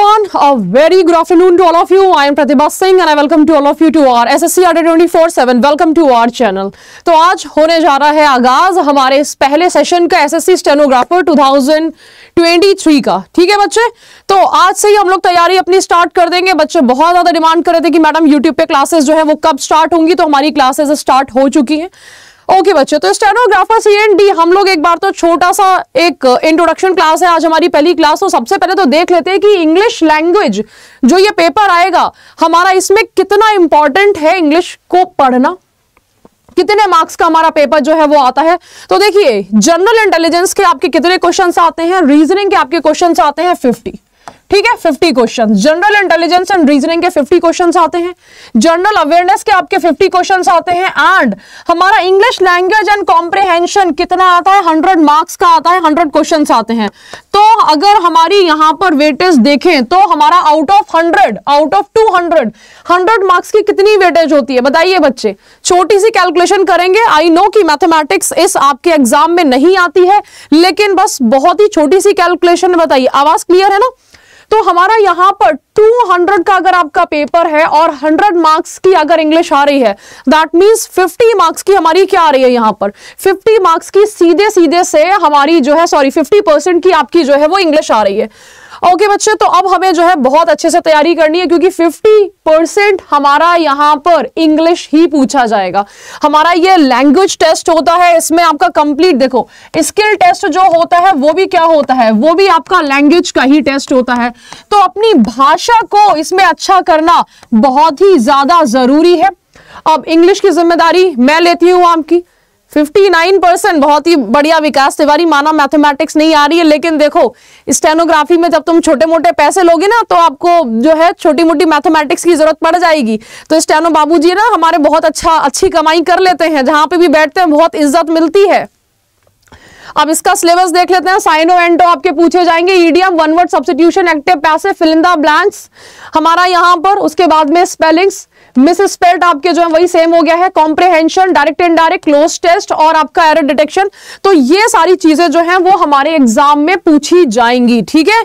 everyone, a very good afternoon to all of you. I am Pratibha Singh and I welcome to all of you to our SSC RD 24/7. Welcome to our channel. तो आज होने जा रहा है आगाज हमारे इस पहले सेशन का एसएससी स्टेनोग्राफर 2023 का ठीक है बच्चे तो आज से ही हम लोग तैयारी अपनी स्टार्ट कर देंगे बच्चे बहुत ज्यादा डिमांड कर रहे थे कि मैडम यूट्यूब पे क्लासेस जो है वो कब स्टार्ट होंगी तो हमारी क्लासेस स्टार्ट हो चुकी हैं ओके बच्चे तो स्टेनोग्राफर सी एंड डी हम लोग एक बार तो छोटा सा एक इंट्रोडक्शन क्लास है आज हमारी पहली क्लास तो सबसे पहले तो देख लेते हैं कि इंग्लिश लैंग्वेज जो ये पेपर आएगा हमारा इसमें कितना इंपॉर्टेंट है इंग्लिश को पढ़ना कितने मार्क्स का हमारा पेपर जो है वो आता है तो देखिए जनरल इंटेलिजेंस के आपके कितने क्वेश्चन आते हैं रीजनिंग के आपके क्वेश्चन आते हैं फिफ्टी ठीक है 50 question general intelligence and reasoning के 50 क्वेश्चन आते हैं जनरल अवेयरनेस के आपके 50 क्वेश्चन आते हैं एंड हमारा इंग्लिश लैंग्वेज एंड कॉम्प्रिहेंशन कितना आता है 100 मार्क्स का आता है 100 क्वेश्चन आते हैं तो अगर हमारी यहां पर वेटेज देखें तो हमारा out of hundred out of two hundred hundred marks की कितनी वेटेज होती है बताइए बच्चे छोटी सी कैलकुलेशन करेंगे आई नो की मैथमेटिक्स इस आपके एग्जाम में नहीं आती है लेकिन बस बहुत ही छोटी सी कैलकुलेशन बताइए आवाज क्लियर है ना तो हमारा यहाँ पर 200 का अगर आपका पेपर है और 100 मार्क्स की अगर इंग्लिश आ रही है दैट मींस 50 मार्क्स की हमारी क्या आ रही है यहाँ पर 50 मार्क्स की सीधे सीधे से हमारी जो है सॉरी 50 परसेंट की आपकी जो है वो इंग्लिश आ रही है ओके okay, बच्चे तो अब हमें जो है बहुत अच्छे से तैयारी करनी है क्योंकि 50 परसेंट हमारा यहाँ पर इंग्लिश ही पूछा जाएगा हमारा ये लैंग्वेज टेस्ट होता है इसमें आपका कंप्लीट देखो स्किल टेस्ट जो होता है वो भी क्या होता है वो भी आपका लैंग्वेज का ही टेस्ट होता है तो अपनी भाषा को इसमें अच्छा करना बहुत ही ज्यादा जरूरी है अब इंग्लिश की जिम्मेदारी मैं लेती हूँ आपकी 59 बहुत ही बढ़िया विकास तिवारी माना मैथमेटिक्स नहीं आ रही है लेकिन देखो स्टेनोग्राफी में जब तुम छोटे मोटे पैसे लोगे ना तो आपको जो है छोटी मोटी मैथमेटिक्स की जरूरत पड़ जाएगी तो स्टेनो बाबूजी ना हमारे बहुत अच्छा अच्छी कमाई कर लेते हैं जहां पे भी बैठते हैं बहुत इज्जत मिलती है अब इसका सिलेबस देख लेते हैं साइनो एंटो आपके पूछे जाएंगे idiom one word substitution active passive fill in the blanks हमारा यहाँ पर उसके बाद में स्पेलिंग्स मिस स्पेल्ट आपके जो है वही सेम हो गया है comprehension direct indirect cloze test और आपका एरर डिटेक्शन तो ये सारी चीजें जो है वो हमारे एग्जाम में पूछी जाएंगी ठीक है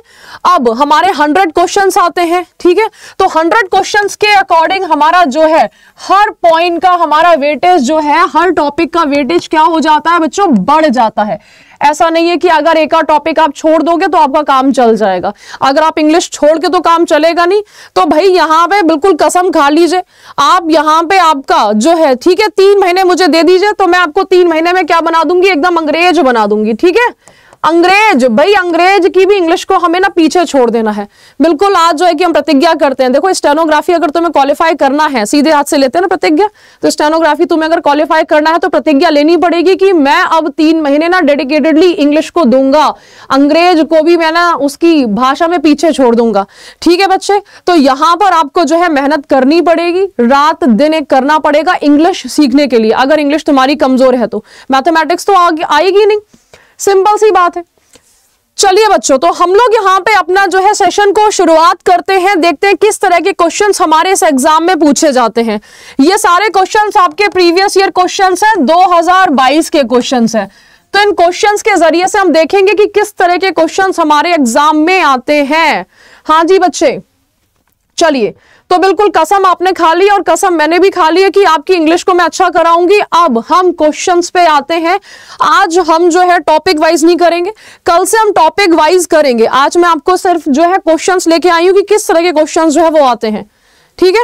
अब हमारे हंड्रेड क्वेश्चन आते हैं ठीक है तो हंड्रेड क्वेश्चन के अकॉर्डिंग हमारा जो है हर पॉइंट का हमारा वेटेज जो है हर टॉपिक का वेटेज क्या हो जाता है बच्चों बढ़ जाता है ऐसा नहीं है कि अगर एक टॉपिक आप छोड़ दोगे तो आपका काम चल जाएगा अगर आप इंग्लिश छोड़ के तो काम चलेगा नहीं तो भाई यहाँ पे बिल्कुल कसम खा लीजिए आप यहाँ पे आपका जो है ठीक है तीन महीने मुझे दे दीजिए तो मैं आपको तीन महीने में क्या बना दूंगी एकदम अंग्रेज बना दूंगी ठीक है अंग्रेज भाई अंग्रेज की भी इंग्लिश को हमें ना पीछे छोड़ देना है बिल्कुल आज जो है कि हम प्रतिज्ञा करते हैं देखो स्टेनोग्राफी अगर तुम्हें क्वालिफाई करना है सीधे हाथ से लेते हैं ना प्रतिज्ञा तो स्टेनोग्राफी तुम्हें अगर क्वालिफाई करना है तो प्रतिज्ञा लेनी पड़ेगी कि मैं अब तीन महीने ना डेडिकेटेडली इंग्लिश को दूंगा अंग्रेज को भी मैं ना उसकी भाषा में पीछे छोड़ दूंगा ठीक है बच्चे तो यहां पर आपको जो है मेहनत करनी पड़ेगी रात दिन एक करना पड़ेगा इंग्लिश सीखने के लिए अगर इंग्लिश तुम्हारी कमजोर है तो मैथमेटिक्स तो आएगी नहीं सिंपल सी बात है चलिए बच्चों तो हम लोग यहाँ पे अपना जो है सेशन को शुरुआत करते हैं देखते हैं किस तरह के क्वेश्चंस हमारे इस एग्जाम में पूछे जाते हैं ये सारे क्वेश्चंस आपके प्रीवियस ईयर क्वेश्चंस हैं 2022 के क्वेश्चंस हैं तो इन क्वेश्चंस के जरिए से हम देखेंगे कि किस तरह के क्वेश्चंस हमारे एग्जाम में आते हैं हाँ जी बच्चे चलिए तो बिल्कुल कसम आपने खा ली और कसम मैंने भी खा ली है कि आपकी इंग्लिश को मैं अच्छा कराऊंगी अब हम क्वेश्चन पे आते हैं आज हम जो है टॉपिक वाइज नहीं करेंगे कल से हम टॉपिक वाइज करेंगे आज मैं आपको सिर्फ जो है क्वेश्चन लेके आई हूँ कि किस तरह के क्वेश्चन जो है वो आते हैं ठीक है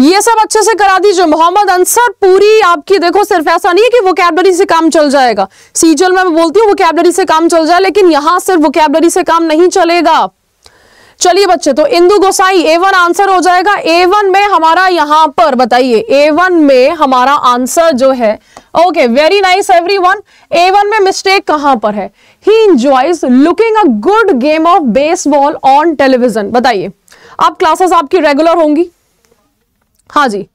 ये सब अच्छे से करा दीजिए मोहम्मद अंसर पूरी आपकी देखो सिर्फ ऐसा नहीं है कि वोकैबलरी से काम चल जाएगा सीजल में मैं बोलती हूँ वोकैबलरी से काम चल जाए लेकिन यहां सिर्फ वोकैबलरी से काम नहीं चलेगा चलिए बच्चे तो Indu Gosai A one answer हो जाएगा ए वन में हमारा यहां पर बताइए ए वन में हमारा आंसर जो है okay very nice every one A one में मिस्टेक कहां पर है he enjoys looking a good game of baseball on television बताइए आप क्लासेस आपकी रेगुलर होंगी हाँ जी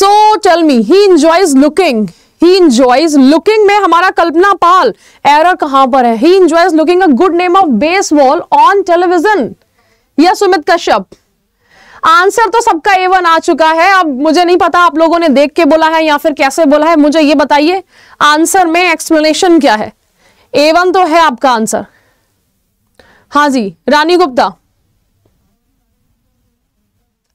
so tell me he enjoys looking he enjoys looking में हमारा कल्पना पाल एरर कहां पर है he enjoys looking a good name of baseball on television या सुमित कश्यप आंसर तो सबका एवन आ चुका है अब मुझे नहीं पता आप लोगों ने देख के बोला है या फिर कैसे बोला है मुझे ये बताइए आंसर में एक्सप्लेनेशन क्या है एवन तो है आपका आंसर हाँ जी रानी गुप्ता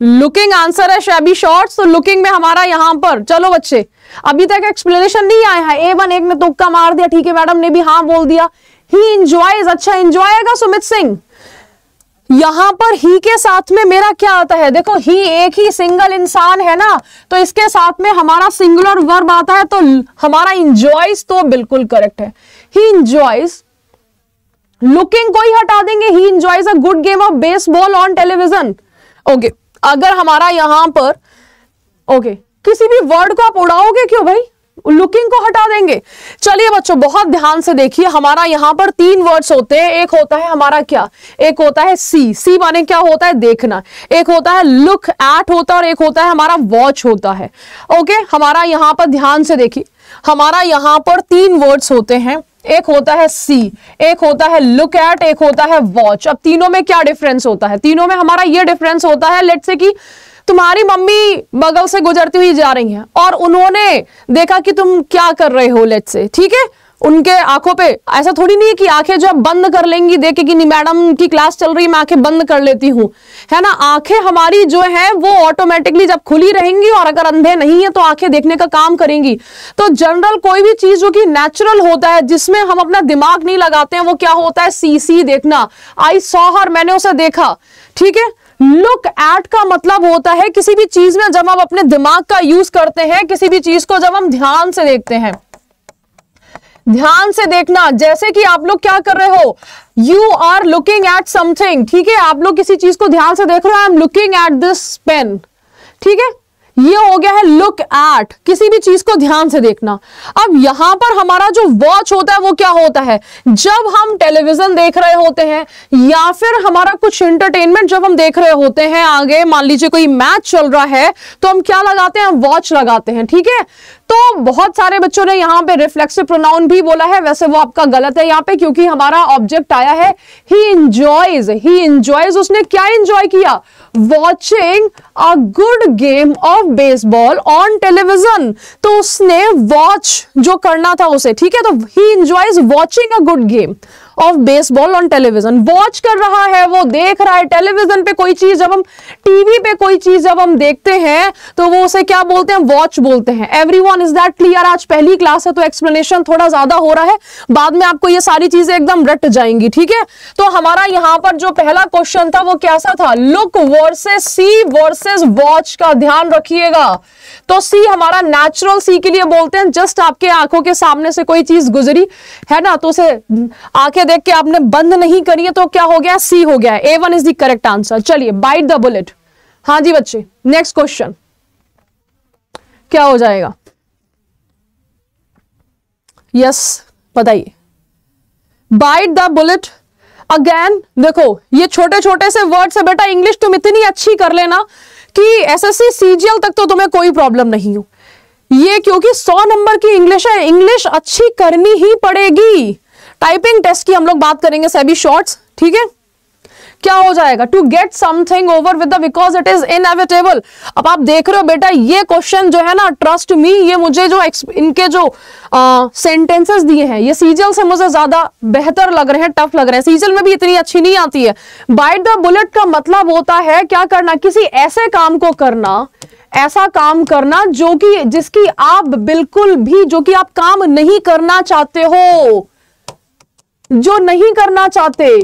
लुकिंग आंसर है शैबी शॉर्ट्स तो लुकिंग में हमारा यहां पर चलो बच्चे अभी तक एक्सप्लेनेशन नहीं आया है ए वन एक ने तुक्का मार दिया ठीक है मैडम ने भी हाँ बोल दिया ही इंजॉयज अच्छा इंजॉय आएगा सुमित सिंह यहां पर ही के साथ में मेरा क्या आता है देखो ही एक ही सिंगल इंसान है ना तो इसके साथ में हमारा सिंगुलर वर्ब आता है तो हमारा इंजॉयस तो बिल्कुल करेक्ट है ही इंजॉयस लुकिंग को ही हटा देंगे he enjoys a good game of baseball on television okay अगर हमारा यहां पर ओके okay, किसी भी वर्ड को आप उड़ाओगे क्यों भाई लुकिंग को हटा देंगे चलिए बच्चों बहुत ध्यान से देखिए हमारा यहाँ पर तीन वर्ड्स होते हैं एक होता है हमारा क्या एक होता है सी सी माने क्या होता है देखना एक होता है लुक एट होता है और एक होता है हमारा वॉच होता है ओके हमारा यहाँ पर ध्यान से देखिए हमारा यहाँ पर तीन वर्ड्स होते हैं एक होता है सी एक होता है लुक एट एक होता है वॉच अब तीनों में क्या डिफरेंस होता है तीनों में हमारा ये डिफरेंस होता है लेट से कि तुम्हारी मम्मी बगल से गुजरती हुई जा रही है और उन्होंने देखा कि तुम क्या कर रहे हो लेट से ठीक है उनके आंखों पे ऐसा थोड़ी नहीं है कि आंखें जो आप बंद कर लेंगी देखे कि नहीं मैडम की क्लास चल रही है मैं आंखें बंद कर लेती हूँ है ना आंखें हमारी जो है वो ऑटोमेटिकली जब खुली रहेंगी और अगर अंधे नहीं है तो आंखें देखने का काम करेंगी तो जनरल कोई भी चीज जो कि नेचुरल होता है जिसमें हम अपना दिमाग नहीं लगाते हैं वो क्या होता है सी सी देखना आई सॉ हर मैंने उसे देखा ठीक है लुक एट का मतलब होता है किसी भी चीज में जब हम अपने दिमाग का यूज करते हैं किसी भी चीज को जब हम ध्यान से देखते हैं ध्यान से देखना जैसे कि आप लोग क्या कर रहे हो you are looking at something ठीक है आप लोग किसी चीज को ध्यान से देख रहे हो I am looking at this pen ठीक है ये हो गया है लुक एट किसी भी चीज को ध्यान से देखना अब यहां पर हमारा जो वॉच होता है वो क्या होता है जब हम टेलीविजन देख रहे होते हैं या फिर हमारा कुछ इंटरटेनमेंट जब हम देख रहे होते हैं आगे मान लीजिए कोई मैच चल रहा है तो हम क्या लगाते हैं वॉच लगाते हैं ठीक है तो बहुत सारे बच्चों ने यहाँ पे रिफ्लेक्सिव प्रोनाउन भी बोला है वैसे वो आपका गलत है यहां पे क्योंकि हमारा ऑब्जेक्ट आया है ही इंजॉयज ही इंजॉयज उसने क्या इंजॉय किया watching a good game of baseball on television तो उसने वॉच जो करना था उसे ठीक है तो he enjoys watching a good game of baseball on television watch कर रहा है वो देख रहा है टेलीविजन पे कोई चीज जब हम टीवी पे कोई चीज जब हम देखते हैं तो वो उसे क्या बोलते हैं वॉच बोलते हैं every one is that clear आज पहली क्लास है तो एक्सप्लेनेशन थोड़ा ज्यादा हो रहा है बाद में आपको ये सारी चीजें एकदम रट जाएंगी ठीक है तो हमारा यहाँ पर जो पहला क्वेश्चन था वो कैसा था look versus see versus watch का ध्यान रखिएगा तो सी हमारा नेचुरल सी के लिए बोलते हैं जस्ट आपके आंखों के सामने से कोई चीज गुजरी है ना तो उसे आंखें करके देख के आपने बंद नहीं करी है तो क्या हो गया सी हो गया A one is the correct answer चलिए बाइट द बुलेट हाँ जी बच्चे नेक्स्ट क्वेश्चन क्या हो जाएगा यस बताइए बाइट द बुलेट अगेन देखो ये छोटे छोटे से वर्ड से बेटा इंग्लिश तुम इतनी अच्छी कर लेना कि एसएससी सीजीएल तक तो तुम्हें कोई प्रॉब्लम नहीं हो ये क्योंकि सौ नंबर की इंग्लिश है इंग्लिश अच्छी करनी ही पड़ेगी टाइपिंग टेस्ट की हम लोग बात करेंगे सभी शॉर्ट्स ठीक है क्या हो जाएगा to get something over with because it is inevitable अब आप देख रहे हो बेटा ये क्वेश्चन जो है ना ट्रस्ट मी ये मुझे जो इनके जो सेंटेंसेस दिए हैं ये सीजल से मुझे ज्यादा बेहतर लग रहे हैं टफ लग रहे हैं सीजल में भी इतनी अच्छी नहीं आती है बाइट द बुलेट का मतलब होता है क्या करना किसी ऐसे काम को करना ऐसा काम करना जो कि जिसकी आप बिल्कुल भी जो कि आप काम नहीं करना चाहते हो जो नहीं करना चाहते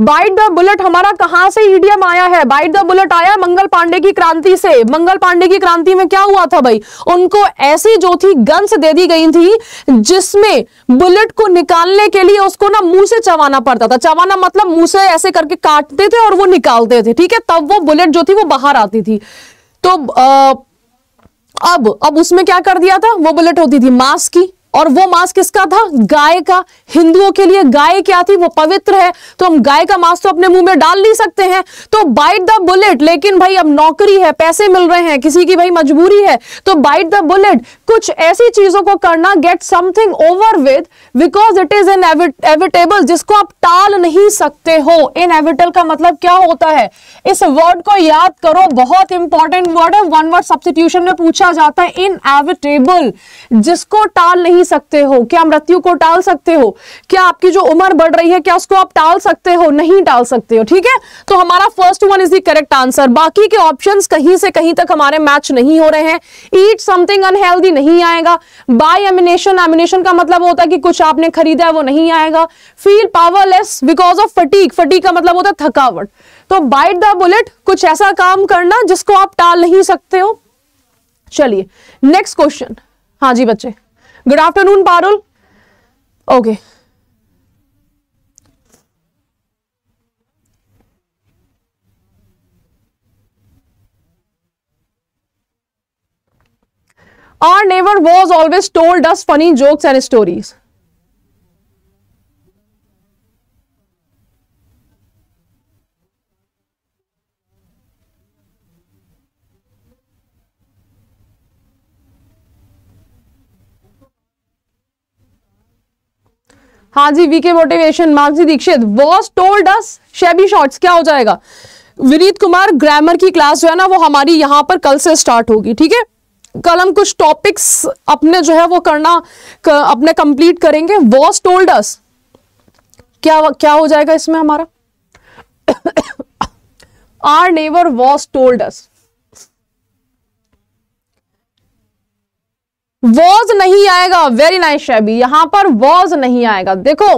बाइट द बुलेट हमारा कहां से ईडीएम आया है बाइट द बुलेट आया मंगल पांडे की क्रांति से मंगल पांडे की क्रांति में क्या हुआ था भाई उनको ऐसी जो थी गन्स दे दी गई थी जिसमें बुलेट को निकालने के लिए उसको ना मुंह से चवाना पड़ता था चवाना मतलब मुंह से ऐसे करके काटते थे और वो निकालते थे ठीक है तब वो बुलेट जो थी वो बाहर आती थी तो आ, अब अब उसमें क्या कर दिया था वो बुलेट होती थी मास्क की और वो मांस किसका था गाय का हिंदुओं के लिए गाय क्या थी वो पवित्र है तो हम गाय का मांस तो अपने मुंह में डाल नहीं सकते हैं तो बाइट द बुलेट लेकिन भाई अब नौकरी है पैसे मिल रहे हैं किसी की भाई मजबूरी है तो बाइट द बुलेट कुछ ऐसी चीजों को करना get something over with because it is inevitable जिसको आप टाल नहीं सकते हो इन का मतलब क्या होता है इस वर्ड को याद करो बहुत इंपॉर्टेंट वर्ड है वन वर्ड सब्सिट्यूशन में पूछा जाता है इन जिसको टाल नहीं सकते हो क्या मृत्यु को टाल सकते हो क्या आपकी जो उम्र बढ़ रही है क्या उसको आप टाल सकते हो नहीं टाल सकते हो ठीक है तो हमारा first one is the correct answer बाकी के ऑप्शन कहीं से कहीं तक हमारे मैच नहीं हो रहे हैं ईट समथिंग अनहेल्दी नहीं आएगा बाय एमिनेशन एमिनेशन का मतलब होता है कि कुछ आपने खरीदा है वो नहीं आएगा feel powerless because of fatigue fatigue का मतलब होता है थकावट तो बाइट द बुलेट कुछ ऐसा काम करना जिसको आप टाल नहीं सकते हो चलिए नेक्स्ट क्वेश्चन हाँ जी बच्चे Good afternoon, Parul. Okay. Our neighbor was always told us funny jokes and stories. हाँ जी वीके मोटिवेशन मार्क्सी दीक्षित वॉस टोल्ड अस शेबी शॉर्ट्स क्या हो जाएगा विनीत कुमार ग्रामर की क्लास जो है ना वो हमारी यहाँ पर कल से स्टार्ट होगी ठीक है कल हम कुछ टॉपिक्स अपने जो है वो करना कर, अपने कंप्लीट करेंगे वॉस टोल्ड अस क्या क्या हो जाएगा इसमें हमारा are never was told us was नहीं आएगा वेरी नाइस शैबी यहां पर वॉज नहीं आएगा देखो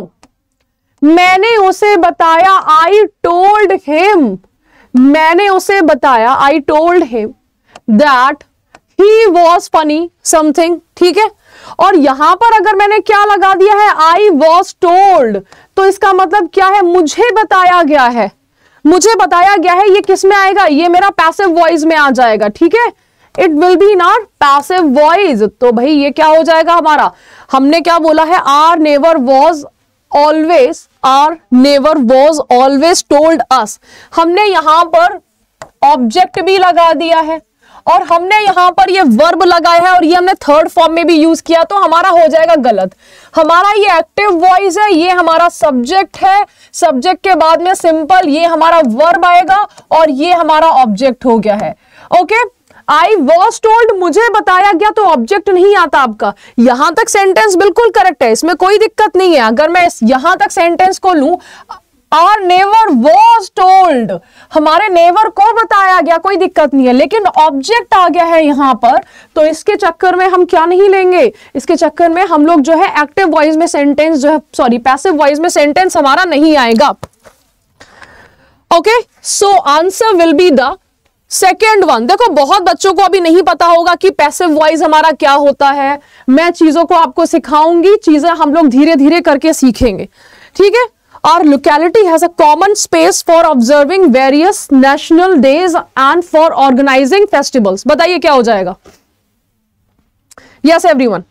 मैंने उसे बताया आई टोल्ड हिम मैंने उसे बताया I told him that he was funny something ठीक है और यहां पर अगर मैंने क्या लगा दिया है आई वॉज टोल्ड तो इसका मतलब क्या है मुझे बताया गया है मुझे बताया गया है ये किस में आएगा ये मेरा पैसिव वॉइस में आ जाएगा ठीक है it will be in our passive voice तो भाई ये क्या हो जाएगा हमारा हमने क्या बोला है are never was always are never was always told us हमने यहां पर ऑब्जेक्ट भी लगा दिया है और हमने यहां पर ये वर्ब लगाया है और ये हमने थर्ड फॉर्म में भी यूज किया तो हमारा हो जाएगा गलत हमारा ये एक्टिव वॉइस है ये हमारा सब्जेक्ट है सब्जेक्ट के बाद में सिंपल ये हमारा वर्ब आएगा और ये हमारा ऑब्जेक्ट हो गया है okay okay? I was told मुझे बताया गया तो ऑब्जेक्ट नहीं आता आपका यहां तक सेंटेंस बिल्कुल करेक्ट है इसमें कोई दिक्कत नहीं है अगर मैं यहां तक सेंटेंस को लू और नेवर वॉज टोल्ड हमारे नेवर को बताया गया कोई दिक्कत नहीं है लेकिन ऑब्जेक्ट आ गया है यहां पर तो इसके चक्कर में हम क्या नहीं लेंगे इसके चक्कर में हम लोग जो है एक्टिव वॉइस में सेंटेंस जो है सॉरी पैसिव वॉइस में सेंटेंस हमारा नहीं आएगा okay so answer will be the second one देखो बहुत बच्चों को अभी नहीं पता होगा कि पैसिव वॉइस हमारा क्या होता है मैं चीजों को आपको सिखाऊंगी चीजें हम लोग धीरे धीरे करके सीखेंगे ठीक है और locality has a common space for observing various national days and for organising festivals बताइए क्या हो जाएगा yes every one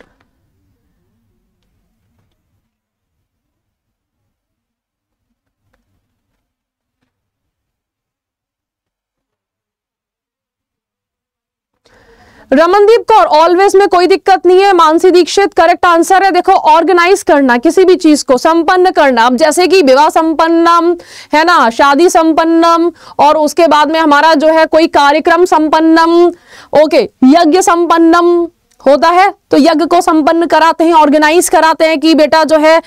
Ramandeep Kaur always में कोई दिक्कत नहीं है मानसी दीक्षित करेक्ट आंसर है देखो ऑर्गेनाइज करना किसी भी चीज को संपन्न करना अब जैसे कि विवाह संपन्नम है ना शादी संपन्नम और उसके बाद में हमारा जो है कोई कार्यक्रम संपन्नम ओके यज्ञ संपन्नम होता है तो यज्ञ को संपन्न कराते हैं ऑर्गेनाइज कराते हैं कि बेटा जो है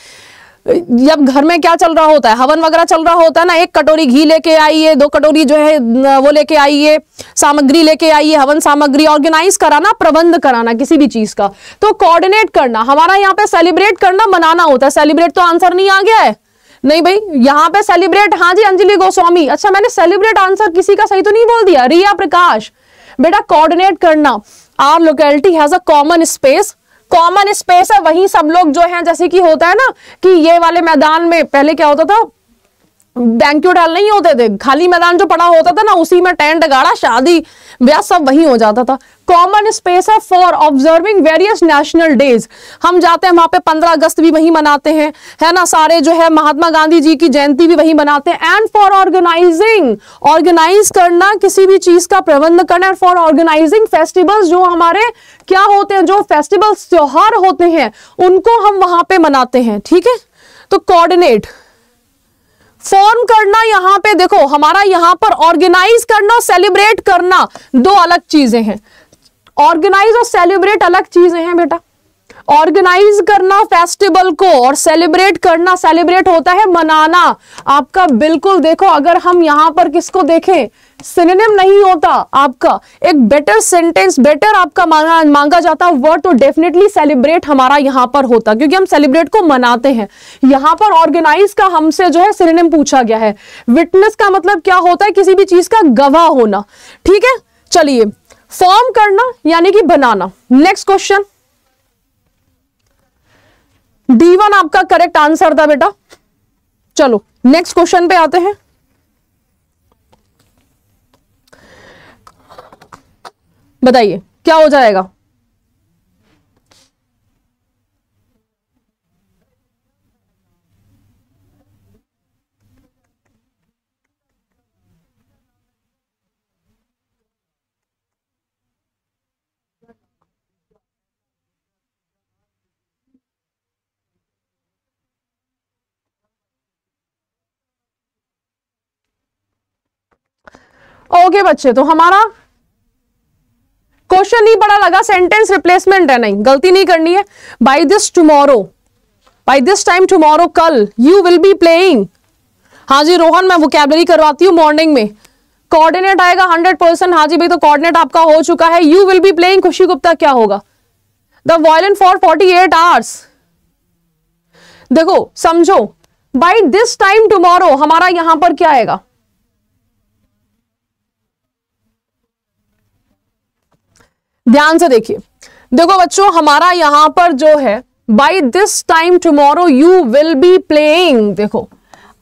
जब घर में क्या चल रहा होता है हवन वगैरह चल रहा होता है ना एक कटोरी घी लेके आइए दो कटोरी जो है वो लेके आइए सामग्री लेके आइए हवन सामग्री ऑर्गेनाइज कराना प्रबंध कराना किसी भी चीज का तो कोऑर्डिनेट करना हमारा यहाँ पे सेलिब्रेट करना मनाना होता है सेलिब्रेट तो आंसर नहीं आ गया है नहीं भाई यहाँ पे सेलिब्रेट हाँ जी अंजलि गोस्वामी अच्छा मैंने सेलिब्रेट आंसर किसी का सही तो नहीं बोल दिया रिया प्रकाश बेटा कोऑर्डिनेट करना our locality has a common space common space है वही सब लोग जो है जैसे कि होता है ना कि ये वाले मैदान में पहले क्या होता था बैंक्यूट नहीं होते थे खाली मैदान जो पड़ा होता था ना उसी में टेंट गाड़ा शादी ब्याह सब वही हो जाता था कॉमन स्पेस है for observing various national days हम जाते हैं वहां पे 15 अगस्त भी वही मनाते हैं है ना सारे जो है महात्मा गांधी जी की जयंती भी वही मनाते हैं एंड फॉर ऑर्गेनाइजिंग ऑर्गेनाइज करना किसी भी चीज का प्रबंध करना फॉर ऑर्गेनाइजिंग फेस्टिवल्स जो हमारे क्या होते हैं जो फेस्टिवल्स त्योहार होते हैं उनको हम वहां पे मनाते हैं ठीक है तो कोऑर्डिनेट फॉर्म करना यहां पे देखो हमारा यहां पर ऑर्गेनाइज करना और सेलिब्रेट करना दो अलग चीजें हैं ऑर्गेनाइज और सेलिब्रेट अलग चीजें हैं बेटा ऑर्गेनाइज करना फेस्टिवल को और सेलिब्रेट करना सेलिब्रेट होता है मनाना आपका बिल्कुल देखो अगर हम यहां पर किसको देखें सिनेम नहीं होता आपका एक बेटर सेंटेंस बेटर आपका मांगा मांगा जाता वर्ड तो डेफिनेटली सेलिब्रेट हमारा यहां पर होता क्योंकि हम सेलिब्रेट को मनाते हैं यहां पर ऑर्गेनाइज का हमसे जो है सिनेम पूछा गया है विटनेस का मतलब क्या होता है किसी भी चीज का गवाह होना ठीक है चलिए फॉर्म करना यानी कि बनाना नेक्स्ट क्वेश्चन डी वन आपका करेक्ट आंसर था बेटा चलो नेक्स्ट क्वेश्चन पे आते हैं बताइए क्या हो जाएगा ओके बच्चे तो हमारा क्वेश्चन नहीं बड़ा लगा सेंटेंस रिप्लेसमेंट है नहीं गलती नहीं करनी है by this tomorrow by this time tomorrow कल यू विल बी प्लेइंग हाँ जी रोहन मैं वोकेबलरी करवाती हूँ मॉर्निंग में कोऑर्डिनेट आएगा हंड्रेड परसेंट हाँ जी भाई तो कोऑर्डिनेट आपका हो चुका है यू विल बी प्लेइंग खुशी गुप्ता क्या होगा the violin for forty eight hours देखो समझो बाई दिस टाइम टूमोरो हमारा यहां पर क्या आएगा ध्यान से देखिए देखो बच्चों हमारा यहां पर जो है by this time tomorrow you will be playing देखो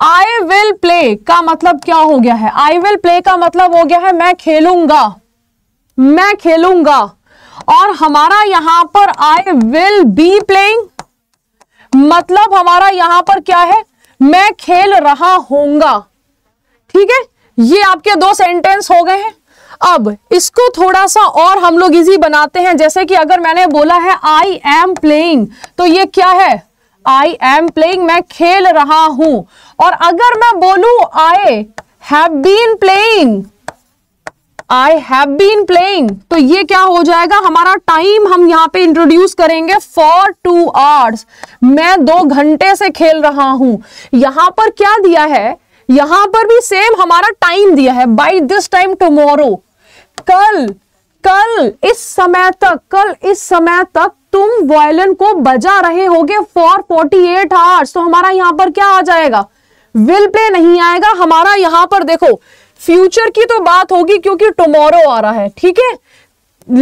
आई विल प्ले का मतलब क्या हो गया है आई विल प्ले का मतलब हो गया है मैं खेलूंगा मैं खेलूंगा और हमारा यहां पर आई विल बी प्लेइंग मतलब हमारा यहां पर क्या है मैं खेल रहा होऊंगा ठीक है ये आपके दो सेंटेंस हो गए हैं अब इसको थोड़ा सा और हम लोग इजी बनाते हैं जैसे कि अगर मैंने बोला है आई एम प्लेइंग तो ये क्या है आई एम प्लेइंग मैं खेल रहा हूं और अगर मैं बोलू I have been playing I have been playing तो ये क्या हो जाएगा हमारा टाइम हम यहाँ पे इंट्रोड्यूस करेंगे फॉर टू आवर्स मैं दो घंटे से खेल रहा हूं यहां पर क्या दिया है यहां पर भी सेम हमारा टाइम दिया है बाई दिस टाइम टूमोरो कल कल इस समय तक कल इस समय तक तुम वायलिन को बजा रहे होगे फॉर फोर्टी एट आवर्स तो हमारा यहां पर क्या आ जाएगा विल प्ले नहीं आएगा हमारा यहां पर देखो फ्यूचर की तो बात होगी क्योंकि टुमारो आ रहा है ठीक है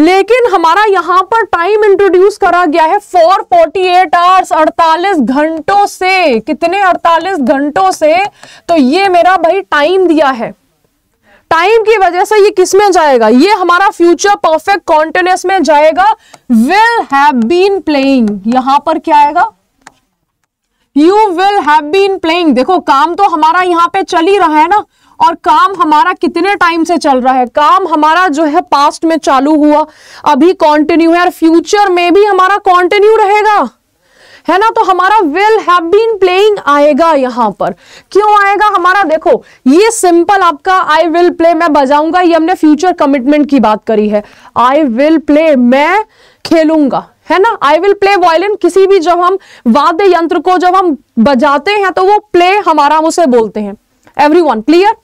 लेकिन हमारा यहां पर टाइम इंट्रोड्यूस करा गया है फॉर फोर्टी एट आवर्स अड़तालीस घंटों से कितने अड़तालीस घंटों से तो ये मेरा भाई टाइम दिया है टाइम की वजह से ये किस में जाएगा ये हमारा फ्यूचर परफेक्ट कॉन्टिन्यूस में जाएगा विल हैव बीन प्लेइंग यहां पर क्या आएगा you will have been playing देखो काम तो हमारा यहां पे चल ही रहा है ना और काम हमारा कितने टाइम से चल रहा है काम हमारा जो है पास्ट में चालू हुआ अभी कॉन्टिन्यू है और फ्यूचर में भी हमारा कॉन्टिन्यू रहेगा है ना तो हमारा विल हैव बीन प्लेइंग आएगा यहां पर क्यों आएगा हमारा देखो ये सिंपल आपका आई विल प्ले मैं बजाऊंगा ये हमने फ्यूचर कमिटमेंट की बात करी है आई विल प्ले मैं खेलूंगा है ना आई विल प्ले वायलिन किसी भी जब हम वाद्य यंत्र को जब हम बजाते हैं तो वो प्ले हमारा हम उसे बोलते हैं every one clear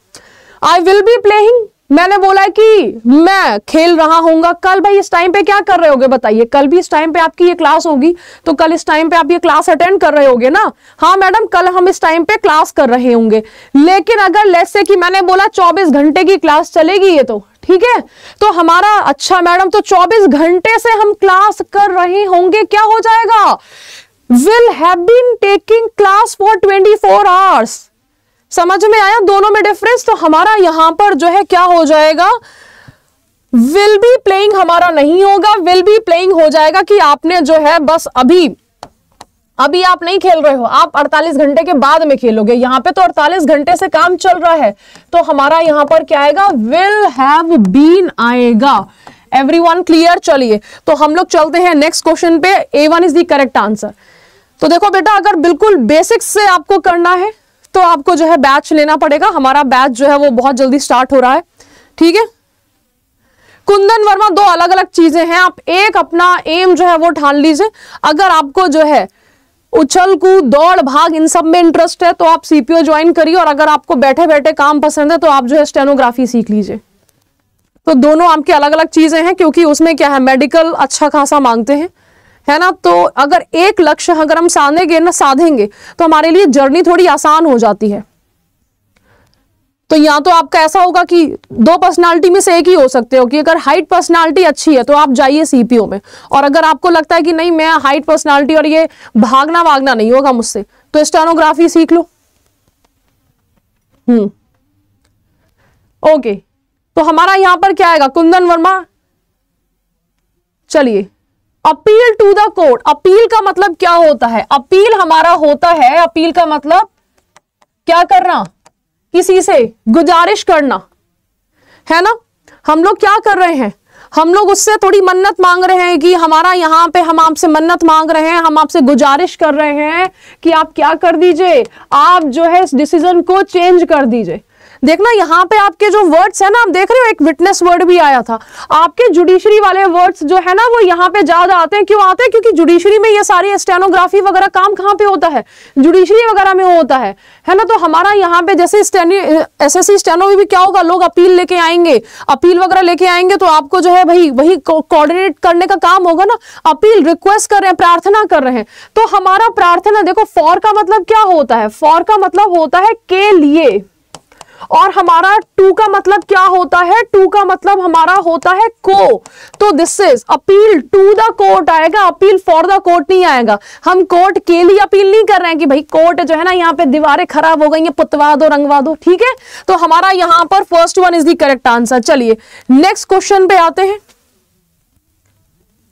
I will be playing मैंने बोला कि मैं खेल रहा हूँ कल भाई इस टाइम पे क्या कर रहे होगे बताइए कल भी इस टाइम पे आपकी ये क्लास होगी तो कल इस टाइम पे आप ये क्लास अटेंड कर रहे होगे ना हाँ मैडम कल हम इस टाइम पे क्लास कर रहे होंगे लेकिन अगर लेसे कि मैंने बोला 24 घंटे की क्लास चलेगी ये तो ठीक है तो हमारा अच्छा मैडम तो चौबीस घंटे से हम क्लास कर रहे होंगे क्या हो जाएगा will have been taking class for twenty hours समझ में आया दोनों में डिफरेंस तो हमारा यहां पर जो है क्या हो जाएगा विल बी प्लेइंग हमारा नहीं होगा विल बी प्लेइंग हो जाएगा कि आपने जो है बस अभी अभी आप नहीं खेल रहे हो आप 48 घंटे के बाद में खेलोगे यहां पे तो 48 घंटे से काम चल रहा है तो हमारा यहां पर क्या आएगा विल हैव बीन आएगा एवरी वन क्लियर चलिए तो हम लोग चलते हैं नेक्स्ट क्वेश्चन पे A one is the correct answer तो देखो बेटा अगर बिल्कुल बेसिक्स से आपको करना है तो आपको जो है बैच लेना पड़ेगा हमारा बैच जो है वो बहुत जल्दी स्टार्ट हो रहा है ठीक है कुंदन वर्मा दो अलग अलग चीजें हैं आप एक अपना एम जो है वो ठान लीजिए अगर आपको जो है उछल कूद दौड़ भाग इन सब में इंटरेस्ट है तो आप सीपीओ ज्वाइन करिए और अगर आपको बैठे बैठे काम पसंद है तो आप जो है स्टेनोग्राफी सीख लीजिए तो दोनों आपके अलग अलग चीजें हैं क्योंकि उसमें क्या है मेडिकल अच्छा खासा मांगते हैं है ना तो अगर एक लक्ष्य अगर हम साधेंगे ना साधेंगे तो हमारे लिए जर्नी थोड़ी आसान हो जाती है तो या तो आपका ऐसा होगा कि दो पर्सनालिटी में से एक ही हो सकते हो कि अगर हाइट पर्सनालिटी अच्छी है तो आप जाइए सीपीओ में और अगर आपको लगता है कि नहीं मैं हाइट पर्सनालिटी और ये भागना वागना नहीं होगा मुझसे तो स्टेनोग्राफी सीख लो हम्म ओके तो हमारा यहां पर क्या आएगा कुंदन वर्मा चलिए appeal to the court appeal का मतलब क्या होता है अपील हमारा होता है अपील का मतलब क्या करना किसी से गुजारिश करना है ना हम लोग क्या कर रहे हैं हम लोग उससे थोड़ी मन्नत मांग रहे हैं कि हमारा यहाँ पे हम आपसे मन्नत मांग रहे हैं हम आपसे गुजारिश कर रहे हैं कि आप क्या कर दीजिए आप जो है इस डिसीजन को चेंज कर दीजिए देखना यहाँ पे आपके जो वर्ड्स है ना आप देख रहे हो एक विटनेस वर्ड भी आया था आपके जुडिशरी वाले वर्ड्स जो है ना वो यहाँ पे ज्यादा आते हैं क्यों आते हैं क्योंकि जुडिशरी में ये सारी स्टेनोग्राफी वगैरह काम कहाँ पे होता है जुडिशरी वगैरह में होता है है ना तो हमारा यहाँ पे जैसे एस एस स्टेनो भी क्या होगा लोग अपील लेके आएंगे अपील वगैरह लेके आएंगे तो आपको जो है भाई वही कोऑर्डिनेट करने का काम होगा ना अपील रिक्वेस्ट कर रहे हैं प्रार्थना कर रहे हैं तो हमारा प्रार्थना देखो फॉर का मतलब क्या होता है फॉर का मतलब होता है के लिए और हमारा टू का मतलब क्या होता है टू का मतलब हमारा होता है को तो this is appeal to the court आएगा अपील फॉर द कोर्ट नहीं आएगा हम कोर्ट के लिए अपील नहीं कर रहे हैं कि भाई कोर्ट जो है ना यहाँ पे दीवारें खराब हो गई है पुतवा दो रंगवा दो ठीक है तो हमारा यहां पर first one is the correct answer चलिए नेक्स्ट क्वेश्चन पे आते हैं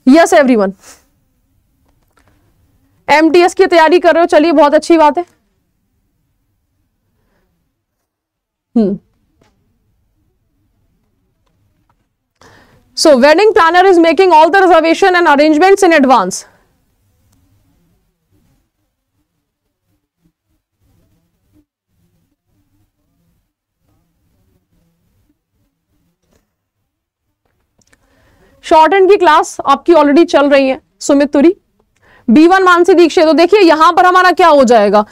यस एवरी वन की तैयारी कर रहे हो चलिए बहुत अच्छी बात है Hmm. So, wedding planner is making all the reservation and arrangements in advance. Short end की क्लास आपकी ऑलरेडी चल रही है सुमित तुरी बी वन मानसी दीक्षित तो देखिए यहां पर हमारा क्या हो जाएगा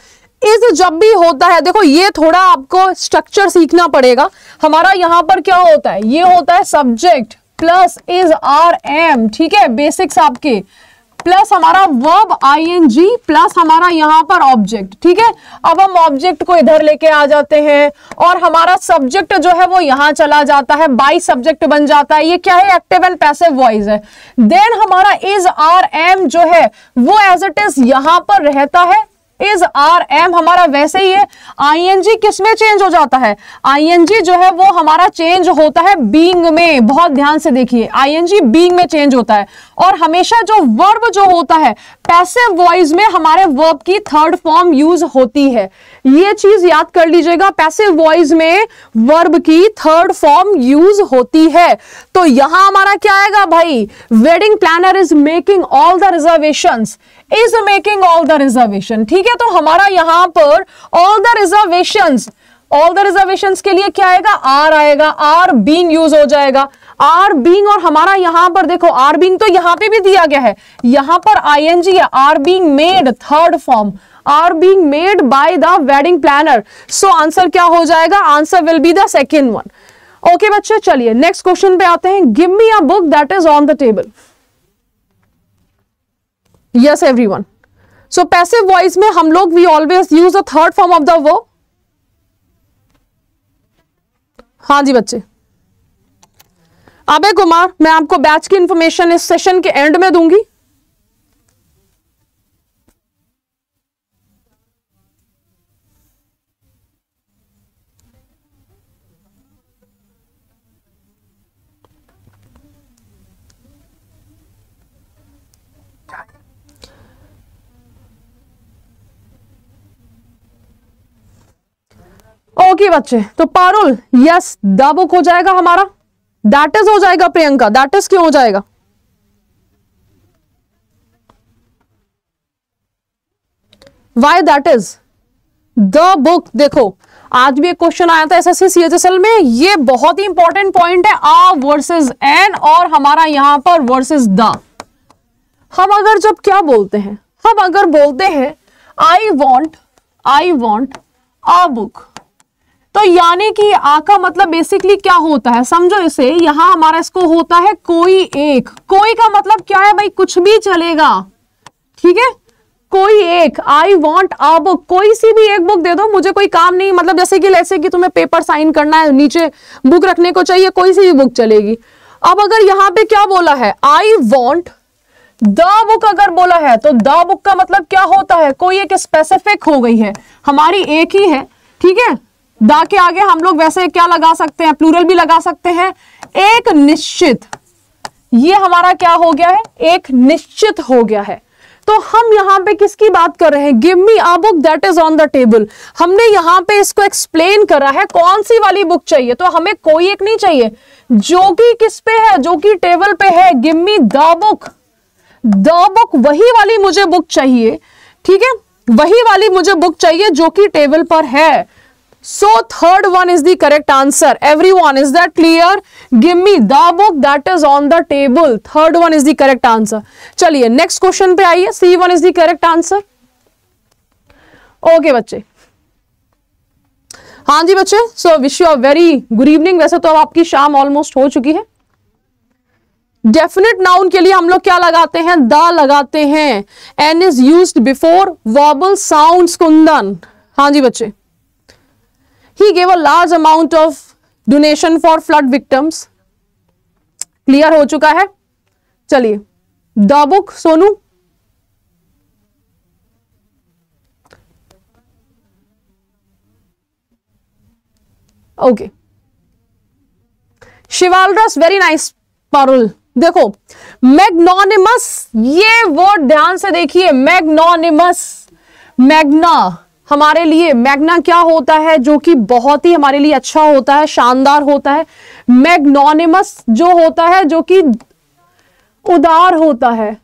इज जब भी होता है देखो ये थोड़ा आपको स्ट्रक्चर सीखना पड़ेगा हमारा यहाँ पर क्या होता है ये होता है subject plus is are am ठीक है बेसिक्स आपके प्लस हमारा verb I N G plus हमारा यहाँ पर ऑब्जेक्ट ठीक है अब हम ऑब्जेक्ट को इधर लेके आ जाते हैं और हमारा सब्जेक्ट जो है वो यहाँ चला जाता है बाई सब्जेक्ट बन जाता है ये क्या है एक्टिव एंड पैसिव वॉइस है देन हमारा इज आर एम जो है वो एज इट इज यहां पर रहता है इज आर एम हमारा वैसे ही है आई आईएनजी किस में चेंज हो जाता है आई एन जी जो है वो हमारा चेंज होता है बींग में बहुत ध्यान से देखिए आई एन जी बींग में चेंज होता है और हमेशा जो वर्ब जो होता है पैसिव वॉइस में हमारे वर्ब की थर्ड फॉर्म यूज होती है ये चीज याद कर लीजिएगा पैसिव वॉइस में वर्ब की थर्ड फॉर्म यूज होती है तो यहां हमारा क्या आएगा भाई wedding planner is making all the reservation is making all the reservation ठीक है तो हमारा यहां पर all the reservation all the reservation के लिए क्या आएगा आर आएगा आर बीन यूज हो जाएगा आर बींग और हमारा यहां पर देखो आर बींग तो यहां पे भी दिया गया है यहां पर I N G are being made third form are being made by the wedding planner so answer क्या हो जाएगा answer will be the second one okay बच्चे चलिए नेक्स्ट क्वेश्चन पे आते हैं give me a book that is on the table yes one so passive voice में हम लोग we always use a third form of the वो हाँ जी बच्चे अबे कुमार मैं आपको बैच की इंफॉर्मेशन इस सेशन के एंड में दूंगी ओके बच्चे तो पारुल यस द बुक हो जाएगा हमारा दैट इज हो जाएगा प्रियंका दैट इज क्यों हो जाएगा why that is the book देखो आज भी एक क्वेश्चन आया था एसएससी सीएचएसएल में ये बहुत ही इंपॉर्टेंट पॉइंट है आ वर्सेस एन और हमारा यहां पर वर्सेस द हम अगर जब क्या बोलते हैं हम अगर बोलते हैं I want I want a book तो यानी कि आ का मतलब बेसिकली क्या होता है समझो इसे यहां हमारा इसको होता है कोई एक कोई का मतलब क्या है भाई कुछ भी चलेगा ठीक है कोई एक आई वॉन्ट अ बुक कोई सी भी एक बुक दे दो मुझे कोई काम नहीं मतलब जैसे कि जैसे कि तुम्हें पेपर साइन करना है नीचे बुक रखने को चाहिए कोई सी भी बुक चलेगी अब अगर यहां पे क्या बोला है आई वॉन्ट द बुक अगर बोला है तो द बुक का मतलब क्या होता है कोई एक स्पेसिफिक हो गई है हमारी एक ही है ठीक है द के आगे हम लोग वैसे क्या लगा सकते हैं प्लूरल भी लगा सकते हैं एक निश्चित ये हमारा क्या हो गया है एक निश्चित हो गया है तो हम यहां पे किसकी बात कर रहे हैं give me a book that is on the table हमने यहां पे इसको एक्सप्लेन करा है कौन सी वाली बुक चाहिए तो हमें कोई एक नहीं चाहिए जो कि किस पे है जो कि टेबल पे है give me the book the book वही वाली मुझे बुक चाहिए ठीक है वही वाली मुझे बुक चाहिए जो कि टेबल पर है so third one is the correct answer every one is that clear gimme the book that is on the table third one is the correct answer चलिए नेक्स्ट क्वेश्चन पे आइए C one is the correct answer okay बच्चे हाँ जी बच्चे so wish you are very good evening वैसे तो अब आपकी शाम ऑलमोस्ट हो चुकी है डेफिनेट नाउन के लिए हम लोग क्या लगाते हैं द लगाते हैं an is use before vowel sound Kundan हाँ जी बच्चे he gave a large amount of donation for flood victims clear ho chuka hai chaliye the book sonu okay shivalras very nice parul देखो मैग्नोनिमस ये वर्ड ध्यान से देखिए मैग्नोनिमस मैग्ना हमारे लिए मैग्ना क्या होता है जो कि बहुत ही हमारे लिए अच्छा होता है शानदार होता है मैग्नोनिमस जो होता है जो कि उदार होता है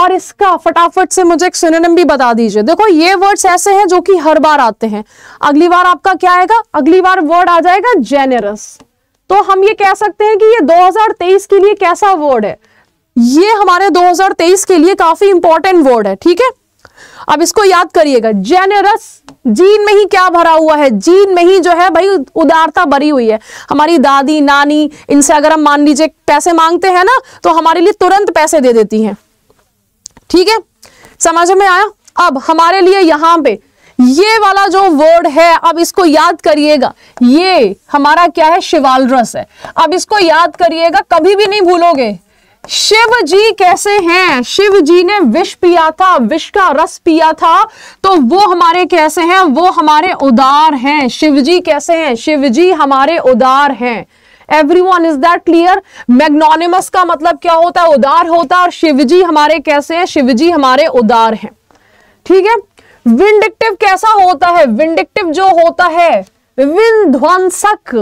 और इसका फटाफट से मुझे एक सिनोनिम भी बता दीजिए देखो ये वर्ड्स ऐसे हैं जो कि हर बार आते हैं अगली बार आपका क्या आएगा अगली बार वर्ड आ जाएगा जेनेरस तो हम ये कह सकते हैं कि ये 2023 के लिए कैसा वर्ड है ये हमारे 2023 के लिए काफी इंपॉर्टेंट वर्ड है ठीक है अब इसको याद करिएगा जेनरस जीन में ही क्या भरा हुआ है जीन में ही जो है भाई उदारता भरी हुई है हमारी दादी नानी इनसे अगर हम मान लीजिए पैसे मांगते हैं ना तो हमारे लिए तुरंत पैसे दे देती हैं ठीक है समझ में आया अब हमारे लिए यहां पे ये वाला जो वर्ड है अब इसको याद करिएगा ये हमारा क्या है शिवाल रस है अब इसको याद करिएगा कभी भी नहीं भूलोगे शिव जी कैसे हैं शिव जी ने विष पिया था विष का रस पिया था तो वो हमारे कैसे हैं वो हमारे उदार हैं शिव जी कैसे हैं शिव जी हमारे उदार हैं every one is that clear magnanimous का मतलब क्या होता है उदार होता है और शिव जी हमारे कैसे हैं शिव जी हमारे उदार हैं ठीक है विंडिक्टिव कैसा होता है विंडिक्टिव जो होता है विंध्वंसक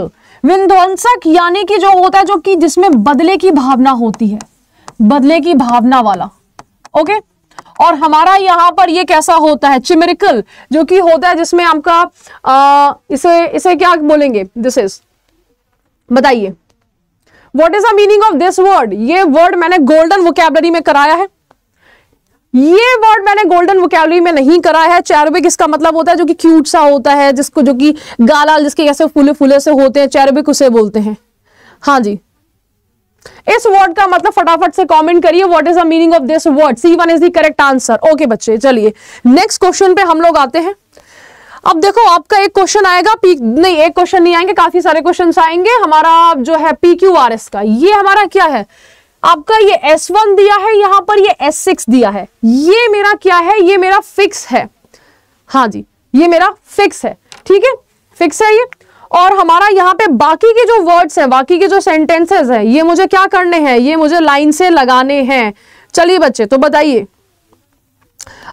विंध्वंसक यानी कि जो होता है जो कि जिसमें बदले की भावना होती है बदले की भावना वाला ओके और हमारा यहां पर ये कैसा होता है चिमरिकल जो कि होता है जिसमें आपका आ, इसे इसे क्या बोलेंगे दिस इज बताइए what is the meaning of this word ये वर्ड मैंने गोल्डन वोकेबलरी में कराया है ये वर्ड मैंने गोल्डन वोकेबलरी में नहीं कराया है चैरबिक इसका मतलब होता है जो कि क्यूट सा होता है जिसको जो कि गाला जिसके कैसे फूले फूले से होते हैं चैरबिक उसे बोलते हैं हाँ जी इस वर्ड का मतलब फटाफट से कमेंट करिए what is the meaning of this word C one is the correct answer okay बच्चे चलिए नेक्स्ट क्वेश्चन पे हम लोग आते हैं अब देखो आपका एक क्वेश्चन आएगा पी नहीं एक क्वेश्चन नहीं आएंगे काफी सारे क्वेश्चन आएंगे हमारा जो है पी क्यू आर एस का ये हमारा क्या है आपका ये एस वन दिया है यहां पर ये एस सिक्स दिया है ये मेरा क्या है ये मेरा फिक्स है हाँ जी ये मेरा फिक्स है ठीक है फिक्स है ये और हमारा यहाँ पे बाकी के जो वर्ड्स हैं बाकी के जो सेंटेंसेस हैं ये मुझे क्या करने हैं ये मुझे लाइन से लगाने हैं चलिए बच्चे तो बताइए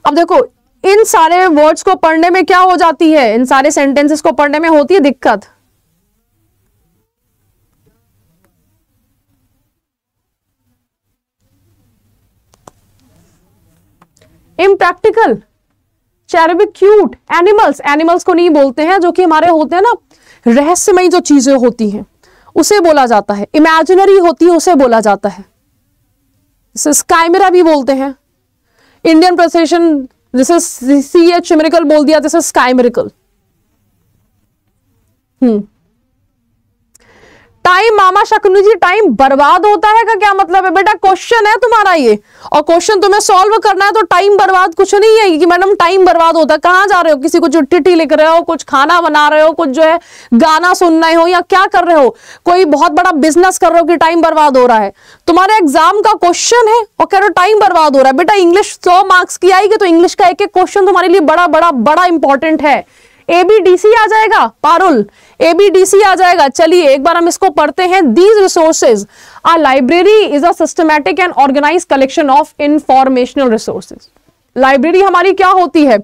अब देखो इन सारे वर्ड्स को पढ़ने में क्या हो जाती है इन सारे सेंटेंसेस को पढ़ने में होती है दिक्कत impractical cherubic cute animals animals को नहीं बोलते हैं जो कि हमारे होते हैं ना रहस्यमय जो चीजें होती हैं उसे बोला जाता है इमेजिनरी होती है उसे बोला जाता है जिसे स्काइमेरा भी बोलते हैं इंडियन प्रोसेशन जैसे सी एच मेरिकल बोल दिया जैसे स्काई मेरिकल हम्म टाइम मामा शकुनी जी टाइम बर्बाद होता है का क्या मतलब है बेटा क्वेश्चन है तुम्हारा ये और क्वेश्चन तुम्हें सॉल्व करना है तो टाइम बर्बाद कुछ नहीं है कि मैडम टाइम बर्बाद होता है कहाँ जा रहे हो किसी को जो चिट्ठी लिख रहे हो कुछ खाना बना रहे हो कुछ जो है गाना सुन रहे हो या क्या कर रहे हो कोई बहुत बड़ा बिजनेस कर रहे हो कि टाइम बर्बाद हो रहा है तुम्हारे एग्जाम का क्वेश्चन है और कह रहे हो टाइम बर्बाद हो रहा है बेटा इंग्लिश सौ मार्क्स की आएगी तो इंग्लिश का एक एक क्वेश्चन तुम्हारे लिए बड़ा बड़ा बड़ा इंपॉर्टेंट है एबीडीसी आ जाएगा पारुल एबीडीसी आ जाएगा चलिए एक बार हम इसको पढ़ते हैं these resources a library is a systematic and organise collection of informational resources library हमारी क्या होती है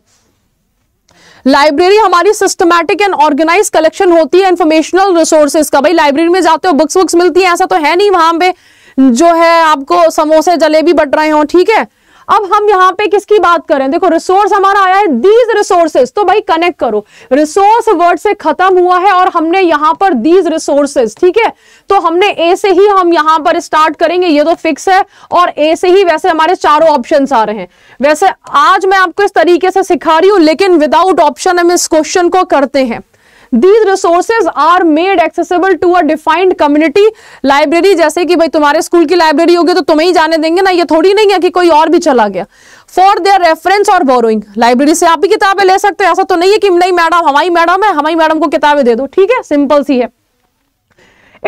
लाइब्रेरी हमारी सिस्टमैटिक एंड ऑर्गेनाइज कलेक्शन होती है इन्फॉर्मेशनल रिसोर्सेज का भाई लाइब्रेरी में जाते हो बुक्स बुक्स मिलती है ऐसा तो है नहीं वहां पे जो है आपको समोसे जलेबी बट रहे हो ठीक है अब हम यहाँ पे किसकी बात करें देखो रिसोर्स हमारा आया है दीज रिसोर्सेज तो भाई कनेक्ट करो रिसोर्स वर्ड से खत्म हुआ है और हमने यहाँ पर दीज रिसोर्सेज ठीक है तो हमने ए से ही हम यहाँ पर स्टार्ट करेंगे ये तो फिक्स है और ए से ही वैसे हमारे चारों ऑप्शन आ रहे हैं वैसे आज मैं आपको इस तरीके से सिखा रही हूं लेकिन विदाउट ऑप्शन हम इस क्वेश्चन को करते हैं these resources are made accessible to a defined community library जैसे कि भाई तुम्हारे स्कूल की लाइब्रेरी होगी तो तुम्हें ही जाने देंगे ना ये थोड़ी नहीं है कि कोई और भी चला गया फॉर देयर रेफरेंस और बोरोइंग लाइब्रेरी से आप भी किताबें ले सकते हैं ऐसा तो नहीं है कि नहीं मैडम हमारी मैडम है हमारी मैडम को किताबें दे दो ठीक है सिंपल सी है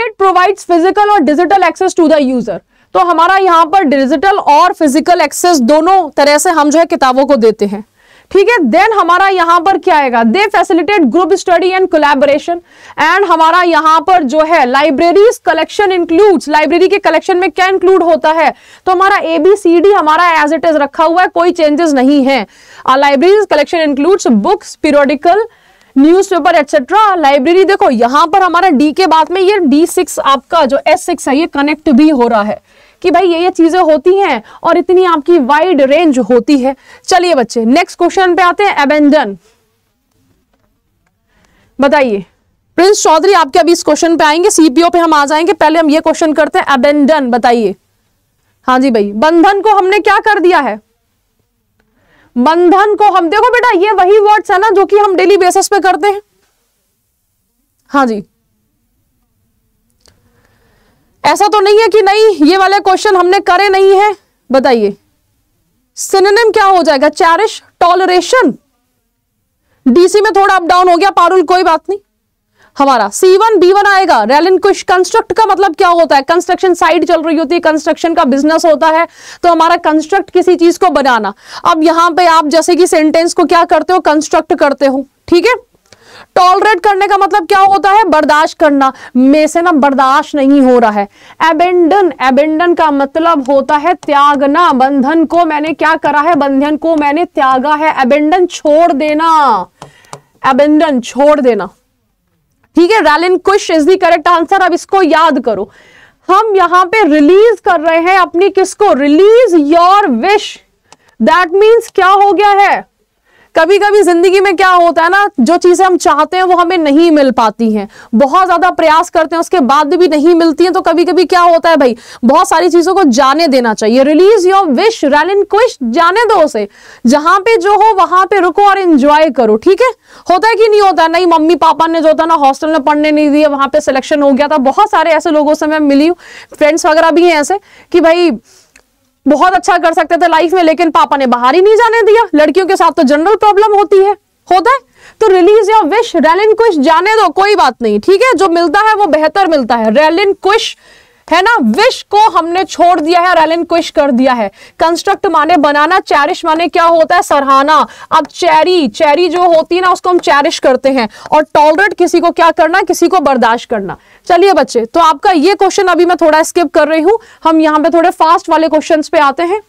इट प्रोवाइड्स फिजिकल और digital access to the user तो हमारा यहाँ पर डिजिटल और फिजिकल एक्सेस दोनों तरह से हम जो है किताबों को देते हैं ठीक है देन हमारा यहाँ पर क्या आएगा they facilitate group study and collaboration and हमारा यहां पर जो है लाइब्रेरी कलेक्शन इंक्लूड्स लाइब्रेरी के कलेक्शन में क्या इंक्लूड होता है तो हमारा एबीसीडी हमारा एज इट इज रखा हुआ है कोई चेंजेस नहीं है libraries collection includes books periodical newspaper etcetera library देखो यहाँ पर हमारा डी के बाद में ये डी सिक्स आपका जो एस सिक्स है ये कनेक्ट भी हो रहा है कि भाई ये ये चीज़ें होती हैं और इतनी आपकी वाइड रेंज होती है चलिए बच्चे नेक्स्ट क्वेश्चन पे आते हैं एबेंडन बताइए प्रिंस चौधरी आपके अभी इस क्वेश्चन पे आएंगे सीपीओ पे हम आ जाएंगे पहले हम ये क्वेश्चन करते हैं एबेंडन बताइए हाँ जी भाई बंधन को हमने क्या कर दिया है बंधन को हम देखो बेटा ये वही वर्ड्स है ना जो कि हम डेली बेसिस पे करते हैं हाँ जी ऐसा तो नहीं है कि नहीं ये वाले क्वेश्चन हमने करे नहीं है बताइए सिनेम क्या हो जाएगा चैरिश टॉलरेशन डीसी में थोड़ा अप डाउन हो गया पारुल कोई बात नहीं हमारा सी वन बी वन आएगा रेलिन कुछ कंस्ट्रक्ट का मतलब क्या होता है कंस्ट्रक्शन साइड चल रही होती है कंस्ट्रक्शन का बिजनेस होता है तो हमारा कंस्ट्रक्ट किसी चीज को बनाना अब यहां पे आप जैसे कि सेंटेंस को क्या करते हो कंस्ट्रक्ट करते हो ठीक है टॉलरेट करने का मतलब क्या होता है बर्दाश्त करना में से ना बर्दाश्त नहीं हो रहा है एबेंडन एबेंडन का मतलब होता है त्यागना बंधन को मैंने क्या करा है बंधन को मैंने त्यागा है एबेंडन छोड़ देना एबेंडन छोड़ देना ठीक है relinquish is the correct answer अब इसको याद करो हम यहां पे रिलीज कर रहे हैं अपनी किसको release your wish that means क्या हो गया है कभी कभी जिंदगी में क्या होता है ना जो चीजें हम चाहते हैं वो हमें नहीं मिल पाती हैं बहुत ज्यादा प्रयास करते हैं उसके बाद भी नहीं मिलती हैं तो कभी कभी क्या होता है भाई बहुत सारी चीजों को जाने देना चाहिए release your wish relinquish जाने दो उसे जहां पे जो हो वहां पे रुको और एंजॉय करो ठीक है होता है कि नहीं होता नहीं मम्मी पापा ने जो था ना हॉस्टल में पढ़ने नहीं दिया वहां पर सिलेक्शन हो गया था बहुत सारे ऐसे लोगों से मैं मिली हूँ फ्रेंड्स वगैरह भी हैं ऐसे कि भाई बहुत अच्छा कर सकते थे लाइफ में लेकिन पापा ने बाहर ही नहीं जाने दिया लड़कियों के साथ तो जनरल प्रॉब्लम होती है होता है तो release your wish relinquish जाने दो कोई बात नहीं ठीक है जो मिलता है वो बेहतर मिलता है रेलिन क्विश है ना विश को हमने छोड़ दिया है रेलिन क्विश कर दिया है कंस्ट्रक्ट माने बनाना चैरिश माने क्या होता है सराहना अब चैरी चैरी जो होती है ना उसको हम चैरिश करते हैं और टॉलरेट किसी को क्या करना किसी को बर्दाश्त करना चलिए बच्चे तो आपका ये क्वेश्चन अभी मैं थोड़ा स्किप कर रही हूं हम यहाँ पे थोड़े फास्ट वाले क्वेश्चन पे आते हैं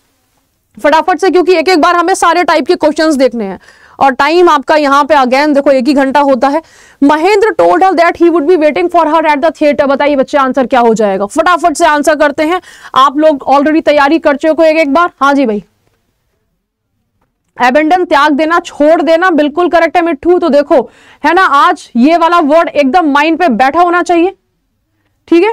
फटाफट से क्योंकि एक एक बार हमें सारे टाइप के क्वेश्चन देखने हैं और टाइम आपका यहाँ पे अगेन देखो एक ही घंटा होता है Mahendra told her that he would be waiting for her at the theatre बताइए बच्चे आंसर क्या हो जाएगा फटाफट से आंसर करते हैं आप लोग ऑलरेडी तैयारी कर चुके एक एक बार हाँ जी भाई एबेंडन त्याग देना छोड़ देना बिल्कुल करेक्ट है मिट्टू तो देखो है ना आज ये वाला वर्ड एकदम माइंड पे बैठा होना चाहिए ठीक है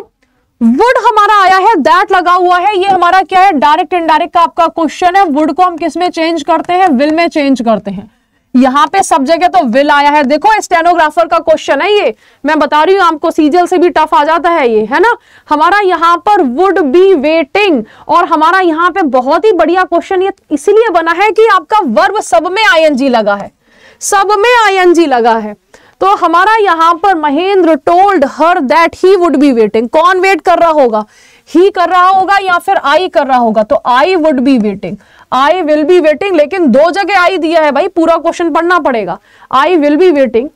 वुड हमारा आया है दैट लगा हुआ है ये हमारा क्या है डायरेक्ट इनडायरेक्ट का आपका क्वेश्चन है वुड को हम किस में चेंज करते हैं विल में चेंज करते हैं यहाँ पे सब जगह तो विल आया है देखो स्टेनोग्राफर का क्वेश्चन है ये मैं बता रही हूँ आपको सीजल से भी टफ आ जाता है ये है ना हमारा यहाँ पर वुड बी वेटिंग और हमारा यहाँ पे बहुत ही बढ़िया क्वेश्चन ये इसलिए बना है कि आपका वर्ब सब में आईएनजी लगा है सब में आईएनजी लगा है तो हमारा यहाँ पर Mahendra told her that he would be waiting कौन वेट कर रहा होगा ही कर रहा होगा या फिर आई कर रहा होगा तो I would be waiting I will be waiting लेकिन दो जगह आई दिया है भाई पूरा क्वेश्चन पढ़ना पड़ेगा I will be waiting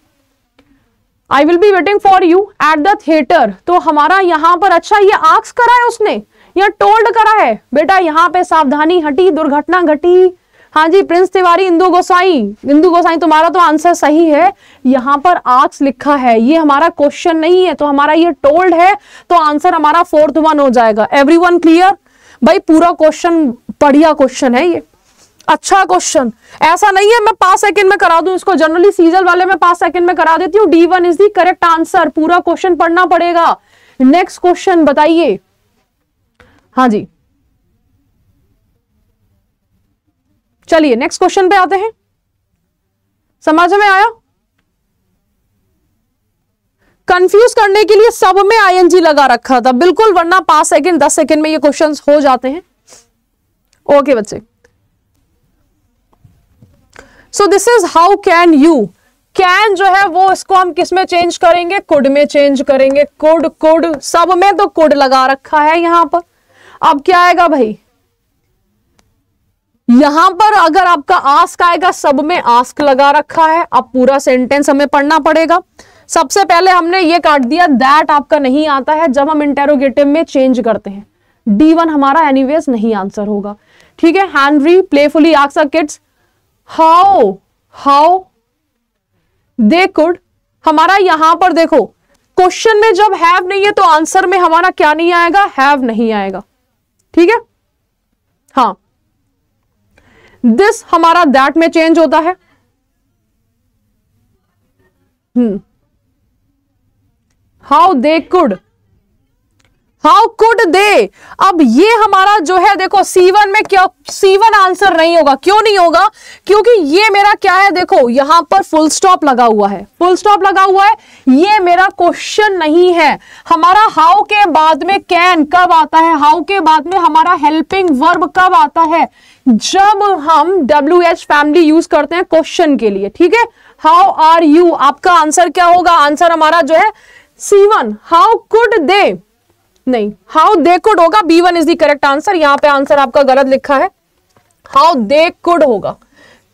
I will be waiting for you at the theatre तो हमारा यहां पर अच्छा ये आक्स करा है उसने या टोल्ड करा है बेटा यहाँ पे सावधानी हटी दुर्घटना घटी हाँ जी प्रिंस तिवारी इंदु गोसाई इंदु गोसाई तुम्हारा तो आंसर सही है यहाँ पर आक्स लिखा है ये हमारा क्वेश्चन नहीं है तो हमारा ये टोल्ड है तो आंसर हमारा फोर्थ वन हो जाएगा एवरी वन क्लियर भाई पूरा क्वेश्चन बढ़िया क्वेश्चन है ये अच्छा क्वेश्चन ऐसा नहीं है मैं पांच सेकंड में करा दूं इसको जनरली सीजल वाले में पांच सेकंड में करा देती हूँ D one is the correct answer पूरा क्वेश्चन पढ़ना पड़ेगा नेक्स्ट क्वेश्चन बताइए हाँ जी चलिए नेक्स्ट क्वेश्चन पे आते हैं समझ में आया कंफ्यूज करने के लिए सब में आईएनजी लगा रखा था बिल्कुल वरना पांच सेकंड दस सेकंड में ये क्वेश्चन हो जाते हैं ओके okay, बच्चे so this is how can you can जो है वो इसको हम किस में चेंज करेंगे कुड में चेंज करेंगे कुड कुड सब में तो कुड लगा रखा है यहां पर अब क्या आएगा भाई यहां पर अगर आपका आस्क आएगा सब में आस्क लगा रखा है अब पूरा सेंटेंस हमें पढ़ना पड़ेगा सबसे पहले हमने ये काट दिया दैट आपका नहीं आता है जब हम इंटेरोगेटिव में चेंज करते हैं डी वन हमारा एनीवेज नहीं आंसर होगा ठीक है Henry playfully asks kids how how they could हमारा यहां पर देखो क्वेश्चन में जब हैव नहीं है तो आंसर में हमारा क्या नहीं आएगा हैव नहीं आएगा ठीक है हाँ दिस हमारा दैट में चेंज होता है hmm how they could how could they अब ये हमारा जो है देखो सीवन में क्या सीवन आंसर नहीं होगा क्यों नहीं होगा क्योंकि ये मेरा क्या है देखो यहां पर फुल स्टॉप लगा हुआ है फुल स्टॉप लगा हुआ है ये मेरा क्वेश्चन नहीं है हमारा हाउ के बाद में कैन कब आता है हाउ के बाद में हमारा हेल्पिंग वर्ब कब आता है जब हम डब्ल्यू एच फैमिली यूज करते हैं क्वेश्चन के लिए ठीक है हाउ आर यू आपका आंसर क्या होगा आंसर हमारा जो है C one how could they नहीं हाउ दे कुड होगा B one is the correct answer यहां पे आंसर आपका गलत लिखा है हाउ दे कुड होगा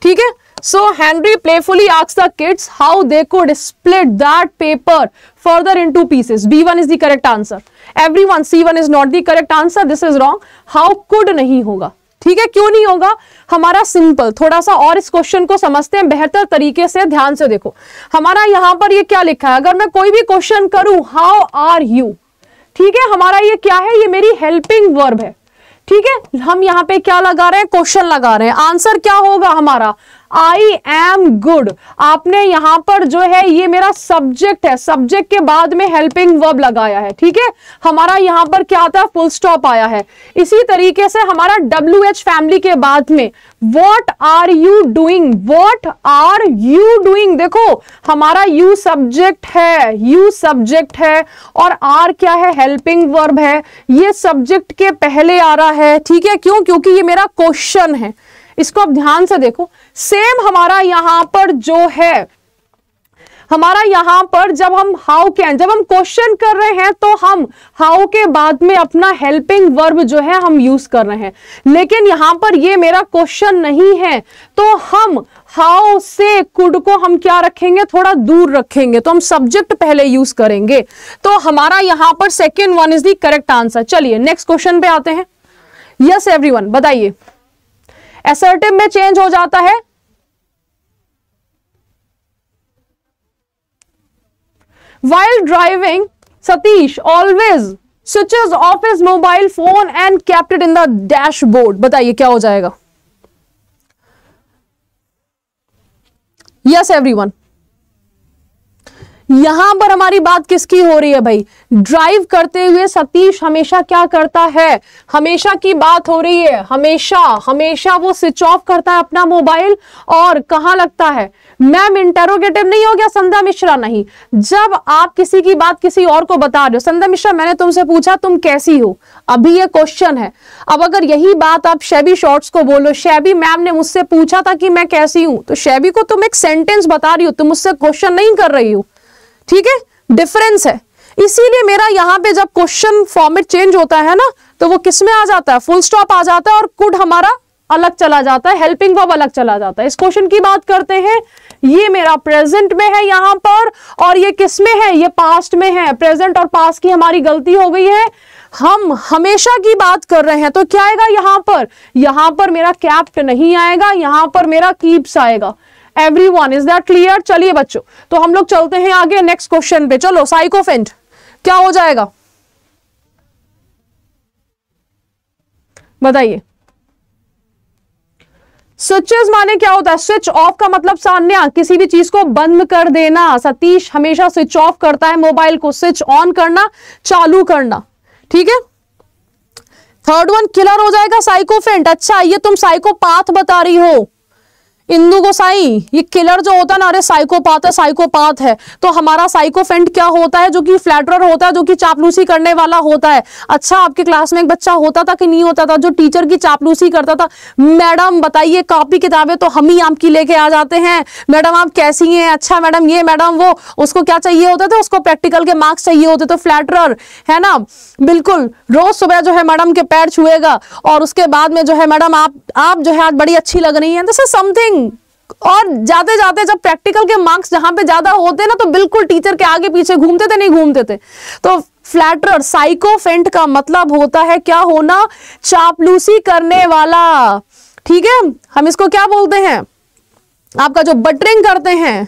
ठीक है so Henry playfully ask the kids how they could split that paper further into pieces B one is the correct answer every one C one is not the correct answer this is wrong how could नहीं होगा ठीक है क्यों नहीं होगा हमारा simple थोड़ा सा और इस क्वेश्चन को समझते हैं बेहतर तरीके से ध्यान से देखो हमारा यहां पर ये क्या लिखा है अगर मैं कोई भी क्वेश्चन करूं हाउ आर यू ठीक है हमारा ये क्या है ये मेरी हेल्पिंग वर्ब है ठीक है हम यहाँ पे क्या लगा रहे हैं क्वेश्चन लगा रहे हैं आंसर क्या होगा हमारा आई एम गुड आपने यहां पर जो है ये मेरा सब्जेक्ट है सब्जेक्ट के बाद में हेल्पिंग वर्ब लगाया है ठीक है हमारा यहां पर क्या आता है फुल स्टॉप आया है इसी तरीके से हमारा डब्ल्यू एच फैमिली के बाद में what are you doing what are you doing देखो हमारा यू सब्जेक्ट है यू सब्जेक्ट है और आर क्या है हेल्पिंग वर्ब है ये सब्जेक्ट के पहले आ रहा है ठीक है क्यों क्योंकि ये मेरा क्वेश्चन है इसको आप ध्यान से देखो सेम हमारा यहां पर जो है हमारा यहां पर जब हम हाउ कैन जब हम क्वेश्चन कर रहे हैं तो हम हाउ के बाद में अपना हेल्पिंग वर्ब जो है हम यूज कर रहे हैं लेकिन यहां पर ये मेरा क्वेश्चन नहीं है तो हम हाउ से कुड को हम क्या रखेंगे थोड़ा दूर रखेंगे तो हम सब्जेक्ट पहले यूज करेंगे तो हमारा यहां पर second one is the correct answer चलिए नेक्स्ट क्वेश्चन पे आते हैं यस एवरी बताइए एसर्टिव में चेंज हो जाता है while driving Satish always switches off his mobile phone and kept in the dashboard बताइए क्या हो जाएगा यस एवरी वन यहां पर हमारी बात किसकी हो रही है भाई ड्राइव करते हुए सतीश हमेशा क्या करता है हमेशा की बात हो रही है हमेशा हमेशा वो स्विच ऑफ करता है अपना मोबाइल और कहां लगता है मैम इंटेरोगेटिव नहीं हो गया संध्या मिश्रा नहीं जब आप किसी की बात किसी और को बता रहे हो संध्या मिश्रा मैंने तुमसे पूछा तुम कैसी हो अभी ये क्वेश्चन है अब अगर यही बात आप शेबी शॉर्ट्स को बोलो शेबी मैम ने मुझसे पूछा था कि मैं कैसी हूं तो शेबी को तुम एक सेंटेंस बता रही हो तुम मुझसे क्वेश्चन नहीं कर रही हो ठीक है डिफरेंस है इसीलिए मेरा यहाँ पे जब क्वेश्चन फॉर्मेट चेंज होता है ना तो वो किस में आ जाता है फुल स्टॉप आ जाता है और कुड हमारा अलग चला जाता है हेल्पिंग वर्ब अलग चला जाता है इस क्वेश्चन की बात करते हैं ये मेरा प्रेजेंट में है यहाँ पर और ये किस में है ये पास्ट में है प्रेजेंट और पास्ट की हमारी गलती हो गई है हम हमेशा की बात कर रहे हैं तो क्या आएगा यहाँ पर यहाँ पर मेरा कैप्ट नहीं आएगा यहाँ पर मेरा कीप्स आएगा every one is that clear चलिए बच्चों तो हम लोग चलते हैं आगे नेक्स्ट क्वेश्चन पे चलो साइकोफेंट क्या हो जाएगा बताइए स्विचेस माने क्या होता है स्विच ऑफ का मतलब सान्या किसी भी चीज को बंद कर देना सतीश हमेशा स्विच ऑफ करता है मोबाइल को स्विच ऑन करना चालू करना ठीक है थर्ड वन किलर हो जाएगा साइकोफेंट अच्छा ये तुम साइकोपाथ बता रही हो इंदू गोसाई ये किलर जो होता है ना अरे साइकोपाथ है साइकोपाथ है तो हमारा साइकोफेंट क्या होता है जो कि फ्लैटर होता है जो कि चापलूसी करने वाला होता है अच्छा आपके क्लास में एक बच्चा होता था कि नहीं होता था जो टीचर की चापलूसी करता था मैडम बताइए कापी किताबें तो हम ही आपकी लेके आ जाते हैं मैडम आप कैसी हैं अच्छा मैडम ये मैडम वो उसको क्या चाहिए होता था उसको प्रैक्टिकल के मार्क्स चाहिए होते तो फ्लैटर है ना बिल्कुल रोज सुबह जो है मैडम के पैर छुएगा और उसके बाद में जो है मैडम आप आप जो है आज बड़ी अच्छी लग रही है दिस इज समथिंग और जाते जाते जब प्रैक्टिकल के मार्क्स जहां पे ज्यादा होते ना तो बिल्कुल टीचर के आगे पीछे घूमते थे नहीं घूमते थे तो फ्लैटर साइकोफेंट का मतलब होता है क्या होना चापलूसी करने वाला ठीक है हम इसको क्या बोलते हैं आपका जो बटरिंग करते हैं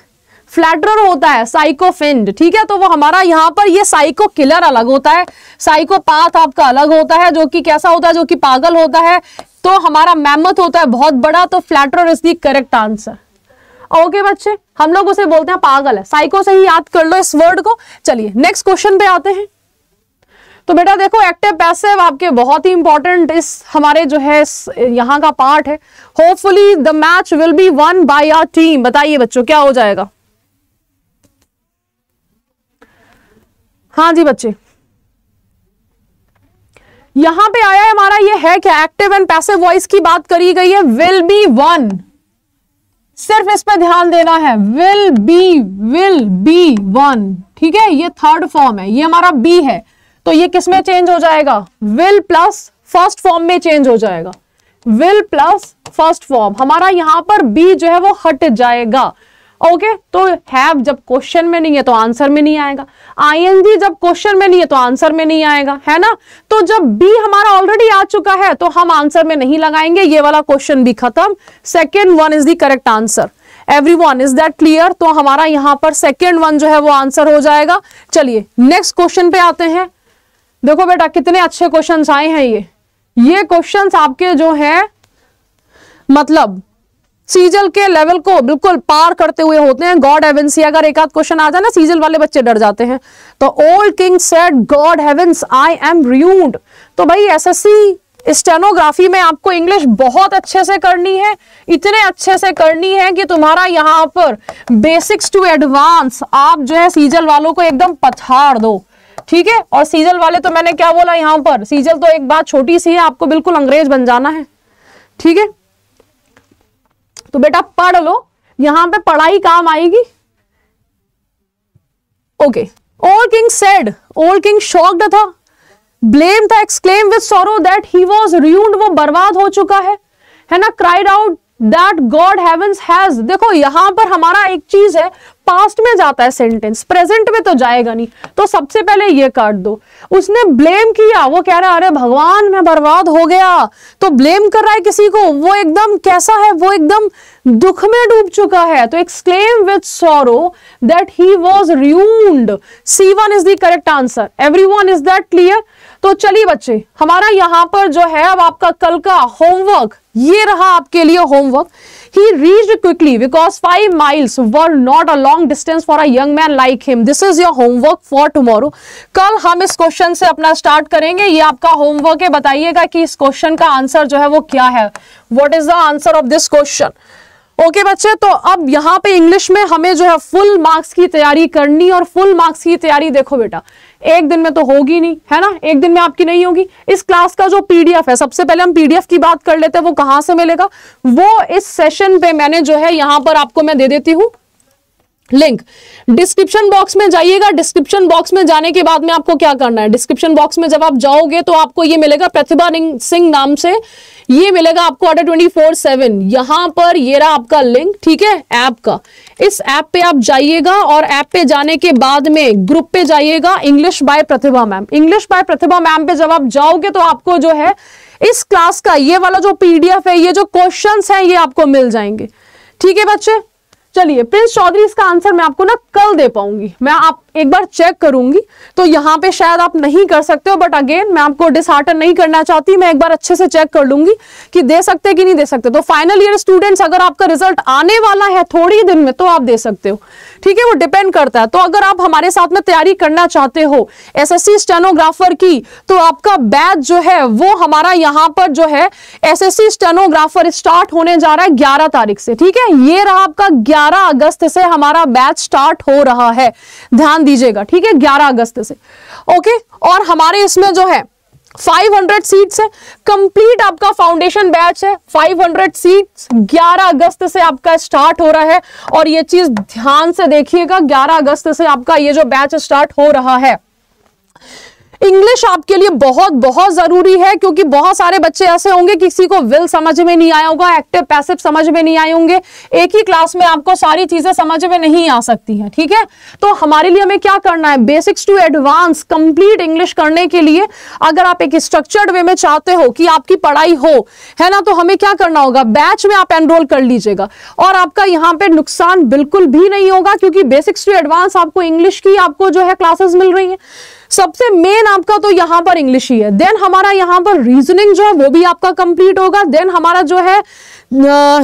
फ्लैटर होता है साइकोफेंड ठीक है तो वो हमारा यहाँ पर ये साइको किलर अलग होता है साइकोपाथ आपका अलग होता है जो कि कैसा होता है जो कि पागल होता है तो हमारा मेहमत होता है बहुत बड़ा तो flatter is the correct answer okay बच्चे हम लोग उसे बोलते हैं पागल है साइको से ही याद कर लो इस वर्ड को चलिए नेक्स्ट क्वेश्चन पे आते हैं तो बेटा देखो एक्टिव पैसिव आपके बहुत ही इंपॉर्टेंट इस हमारे जो है यहाँ का पार्ट है hopefully the match will be won by our team बताइए बच्चों क्या हो जाएगा हाँ जी बच्चे यहां पे आया है हमारा ये है क्या एक्टिव एंड पैसिव वॉइस की बात करी गई है विल बी वन सिर्फ इस पर ध्यान देना है will be will be won ठीक है ये थर्ड फॉर्म है ये हमारा बी है तो ये किस में चेंज हो जाएगा विल प्लस फर्स्ट फॉर्म में चेंज हो जाएगा विल प्लस फर्स्ट फॉर्म हमारा यहां पर बी जो है वो हट जाएगा ओके okay, तो हैव जब क्वेश्चन में नहीं है तो आंसर में नहीं आएगा आईएनजी जब क्वेश्चन में नहीं है तो आंसर में नहीं आएगा है ना तो जब बी हमारा ऑलरेडी आ चुका है तो हम आंसर में नहीं लगाएंगे ये वाला क्वेश्चन भी खत्म second one is the correct answer every one is that clear तो हमारा यहां पर सेकेंड वन जो है वो आंसर हो जाएगा चलिए नेक्स्ट क्वेश्चन पे आते हैं देखो बेटा कितने अच्छे क्वेश्चन आए हैं ये ये क्वेश्चन आपके जो है मतलब सीजल के लेवल को बिल्कुल पार करते हुए होते हैं गॉड हेवेंस ये अगर एक आध क्वेश्चन आ जाए ना सीजल वाले बच्चे डर जाते हैं तो old king said God heavens I am ruined तो भाई एसएससी स्टेनोग्राफी में आपको इंग्लिश बहुत अच्छे से करनी है इतने अच्छे से करनी है कि तुम्हारा यहाँ पर बेसिक्स टू एडवांस आप जो है सीजल वालों को एकदम पछाड़ दो ठीक है और सीजल वाले तो मैंने क्या बोला यहाँ पर सीजल तो एक बात छोटी सी है आपको बिल्कुल अंग्रेज बन जाना है ठीक है तो बेटा पढ़ लो यहां पे पढ़ाई काम आएगी okay old king said old king shocked था ब्लेम था exclaim with sorrow that he was ruined वो बर्बाद हो चुका है है ना cried out that God heavens has देखो यहां पर हमारा एक चीज है पास्ट में जाता है सेंटेंस प्रेजेंट में तो जाएगा नहीं तो सबसे पहले ये काट दो उसने ब्लेम किया वो कह रहा है अरे भगवान मैं बर्बाद हो गया तो ब्लेम कर रहा है किसी को वो एकदम कैसा है वो एकदम दुख में डूब चुका है तो exclaim with sorrow that he was ruined C one is the correct answer every one is that clear तो चलिए बच्चे हमारा यहां पर जो है अब आपका कल का होमवर्क ये रहा आपके लिए homework he reach quickly because five miles were not a long distance for a young man like him this is your homework for tomorrow कल हम इस क्वेश्चन से अपना स्टार्ट करेंगे ये आपका होमवर्क है बताइएगा कि इस क्वेश्चन का आंसर जो है वो क्या है what is the answer of this question okay okay, बच्चे तो अब यहाँ पे इंग्लिश में हमें जो है फुल मार्क्स की तैयारी करनी और फुल मार्क्स की तैयारी देखो बेटा एक दिन में तो होगी नहीं है ना एक दिन में आपकी नहीं होगी इस क्लास का जो पीडीएफ है सबसे पहले हम पीडीएफ की बात कर लेते हैं वो कहां से मिलेगा वो इस सेशन पे मैंने जो है यहां पर आपको मैं दे देती हूं लिंक डिस्क्रिप्शन बॉक्स में जाइएगा डिस्क्रिप्शन बॉक्स में जाने के बाद में आपको क्या करना है डिस्क्रिप्शन बॉक्स में जब आप जाओगे तो आपको ये मिलेगा प्रतिभा सिंह नाम से ये मिलेगा आपको ऑर्डर ट्वेंटी फोर सेवन यहां पर ये रहा आपका लिंक ठीक है ऐप का इस ऐप पे आप जाइएगा और ऐप पे जाने के बाद में ग्रुप पे जाइएगा English by Pratibha ma'am English by Pratibha ma'am पे जब आप जाओगे तो आपको जो है इस क्लास का ये वाला जो पीडीएफ है ये जो क्वेश्चन है ये आपको मिल जाएंगे ठीक है बच्चे चलिए प्रिंस चौधरी इसका आंसर मैं आपको ना कल दे पाऊंगी मैं आप एक बार चेक करूंगी तो यहाँ पे शायद आप नहीं कर सकते हो बट अगेन मैं आपको डिसहार्टन नहीं करना चाहती मैं एक बार अच्छे से चेक कर लूंगी कि दे सकते कि नहीं दे सकते तो फाइनल ईयर स्टूडेंट्स अगर आपका रिजल्ट आने वाला है थोड़ी दिन में तो आप दे सकते हो ठीक है वो डिपेंड करता है तो अगर आप हमारे साथ में तैयारी करना चाहते हो एस स्टेनोग्राफर की तो आपका बैच जो है वो हमारा यहाँ पर जो है एस स्टेनोग्राफर स्टार्ट होने जा रहा है ग्यारह तारीख से ठीक है ये रहा आपका ग्यारह 11 अगस्त से हमारा बैच स्टार्ट हो रहा है ध्यान दीजिएगा ठीक है 11 अगस्त से ओके और हमारे इसमें जो है 500 सीट्स है कंप्लीट आपका फाउंडेशन बैच है 500 सीट्स 11 अगस्त से आपका स्टार्ट हो रहा है और ये चीज ध्यान से देखिएगा 11 अगस्त से आपका ये जो बैच स्टार्ट हो रहा है इंग्लिश आपके लिए बहुत बहुत जरूरी है क्योंकि बहुत सारे बच्चे ऐसे होंगे किसी को विल समझ में नहीं आया होगा एक्टिव पैसिव समझ में नहीं आए होंगे एक ही क्लास में आपको सारी चीजें समझ में नहीं आ सकती हैं ठीक है तो हमारे लिए हमें क्या करना है basics to advance complete English करने के लिए अगर आप एक स्ट्रक्चर्ड वे में चाहते हो कि आपकी पढ़ाई हो है ना तो हमें क्या करना होगा बैच में आप एनरोल कर लीजिएगा और आपका यहाँ पे नुकसान बिल्कुल भी नहीं होगा क्योंकि बेसिक्स टू एडवांस आपको इंग्लिश की आपको जो है क्लासेस मिल रही है सबसे मेन आपका तो यहां पर इंग्लिश ही है देन हमारा यहां पर रीजनिंग जो है वो भी आपका कंप्लीट होगा देन हमारा जो है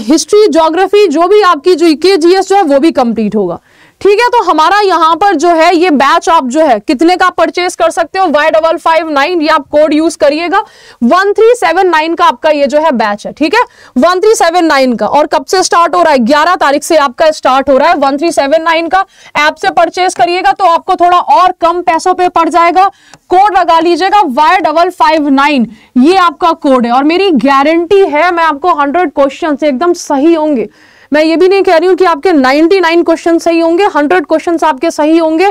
हिस्ट्री जोग्राफी जो भी आपकी जो के e जी जो है वो भी कंप्लीट होगा ठीक है तो हमारा यहाँ पर जो है ये बैच आप जो है कितने का परचेस कर सकते हो वाई डबल फाइव नाइन ये आप कोड यूज करिएगा वन थ्री सेवन नाइन का आपका ये जो है बैच है ठीक है वन थ्री सेवन नाइन का और कब से स्टार्ट हो रहा है ग्यारह तारीख से आपका स्टार्ट हो रहा है वन थ्री सेवन नाइन का ऐप से परचेस करिएगा तो आपको थोड़ा और कम पैसों पर पड़ जाएगा कोड लगा लीजिएगा वाई डबल फाइव नाइन ये आपका कोड है और मेरी गारंटी है मैं आपको हंड्रेड क्वेश्चन एकदम सही होंगे मैं ये भी नहीं कह रही हूँ कि आपके 99 क्वेश्चन सही होंगे 100 क्वेश्चन आपके सही होंगे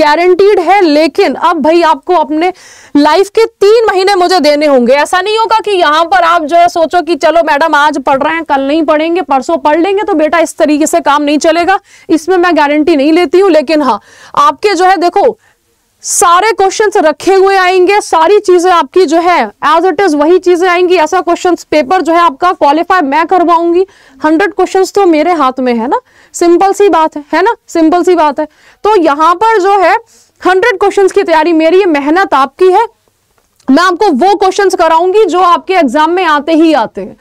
गारंटीड है लेकिन अब भाई आपको अपने लाइफ के तीन महीने मुझे देने होंगे ऐसा नहीं होगा कि यहाँ पर आप जो है सोचो कि चलो मैडम आज पढ़ रहे हैं कल नहीं पढ़ेंगे परसों पढ़ लेंगे तो बेटा इस तरीके से काम नहीं चलेगा इसमें मैं गारंटी नहीं लेती हूँ लेकिन हाँ आपके जो है देखो सारे क्वेश्चन रखे हुए आएंगे सारी चीजें आपकी जो है एज इट इज वही चीजें आएंगी ऐसा क्वेश्चन पेपर जो है आपका क्वालिफाई मैं करवाऊंगी हंड्रेड क्वेश्चन तो मेरे हाथ में है ना सिंपल सी बात है है ना सिंपल सी बात है तो यहाँ पर जो है हंड्रेड क्वेश्चन की तैयारी मेरी ये मेहनत आपकी है मैं आपको वो क्वेश्चन कराऊंगी जो आपके एग्जाम में आते ही आते हैं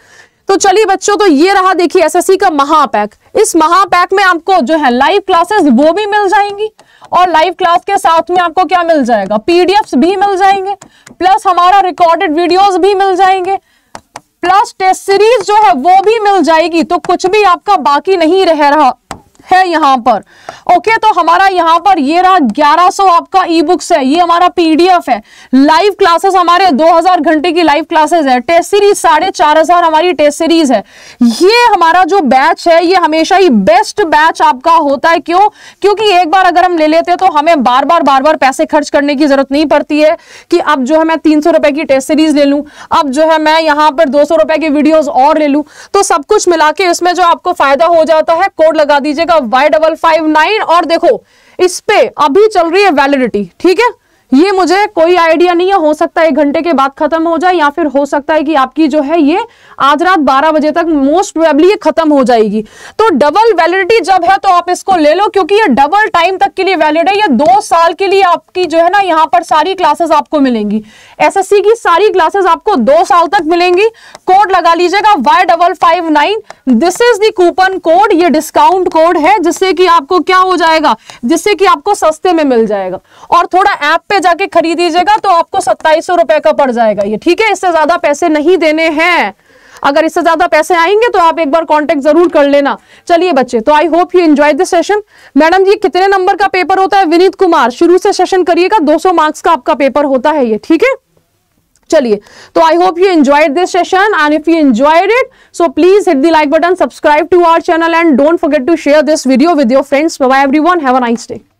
तो चलिए बच्चों तो ये रहा देखिए एसएससी का महापैक इस महापैक में आपको जो है लाइव क्लासेस वो भी मिल जाएंगी और लाइव क्लास के साथ में आपको क्या मिल जाएगा पीडीएफ भी मिल जाएंगे प्लस हमारा रिकॉर्डेड वीडियोज भी मिल जाएंगे प्लस टेस्ट सीरीज जो है वो भी मिल जाएगी तो कुछ भी आपका बाकी नहीं रह रहा है यहाँ पर ओके तो हमारा यहाँ पर ये रहा 1100 आपका ई बुक्स है ये हमारा पीडीएफ है लाइव क्लासेस हमारे 2000 घंटे की लाइव क्लासेस है टेस्ट सीरीज साढ़े चार हजार हमारी टेस्ट सीरीज है ये हमारा जो बैच है ये हमेशा ही बेस्ट बैच आपका होता है क्यों क्योंकि एक बार अगर हम ले लेते हैं तो हमें बार बार बार बार पैसे खर्च करने की जरूरत नहीं पड़ती है कि अब जो है मैं तीन रुपए की टेस्ट सीरीज ले लूँ अब जो है मैं यहाँ पर दो रुपए की वीडियोज और ले लूँ तो सब कुछ मिला के इसमें जो आपको फायदा हो जाता है कोड लगा दीजिएगा वाई डबल फाइव नाइन और देखो इस पे अभी चल रही है वैलिडिटी ठीक है ये मुझे कोई आइडिया नहीं है हो सकता है एक घंटे के बाद खत्म हो जाए या फिर हो सकता है कि आपकी जो है ये आज रात 12 बजे तक मोस्ट प्रोबेबली ये खत्म हो जाएगी तो डबल वैलिडिटी जब है तो आप इसको ले लो क्योंकि ये डबल टाइम तक के लिए वैलिड है ये दो साल के लिए आपकी जो है ना यहाँ पर सारी क्लासेस आपको मिलेंगी एस की सारी क्लासेस आपको दो साल तक मिलेंगी कोड लगा लीजिएगा Y double five nine this is the coupon code ये डिस्काउंट कोड है जिससे कि आपको क्या हो जाएगा जिससे कि आपको सस्ते में मिल जाएगा और थोड़ा ऐप पे जाके खरीद लीजिएगा तो आपको सत्ताईस रुपए का पड़ जाएगा ये ठीक है इससे ज्यादा पैसे नहीं देने हैं अगर इससे ज्यादा पैसे आएंगे तो आप एक बार कांटेक्ट जरूर कर लेना चलिए बच्चे तो I hope you enjoy this session madam जी कितने नंबर का पेपर होता है विनीत कुमार शुरू से सेशन करिएगा 200 मार्क्स का आपका पेपर होता है ये ठीक है चलिए तो I hope you enjoy this session and if you enjoyed it so please hit the like button subscribe to our channel and don't forget to share this video with your friends bye everyone have a nice day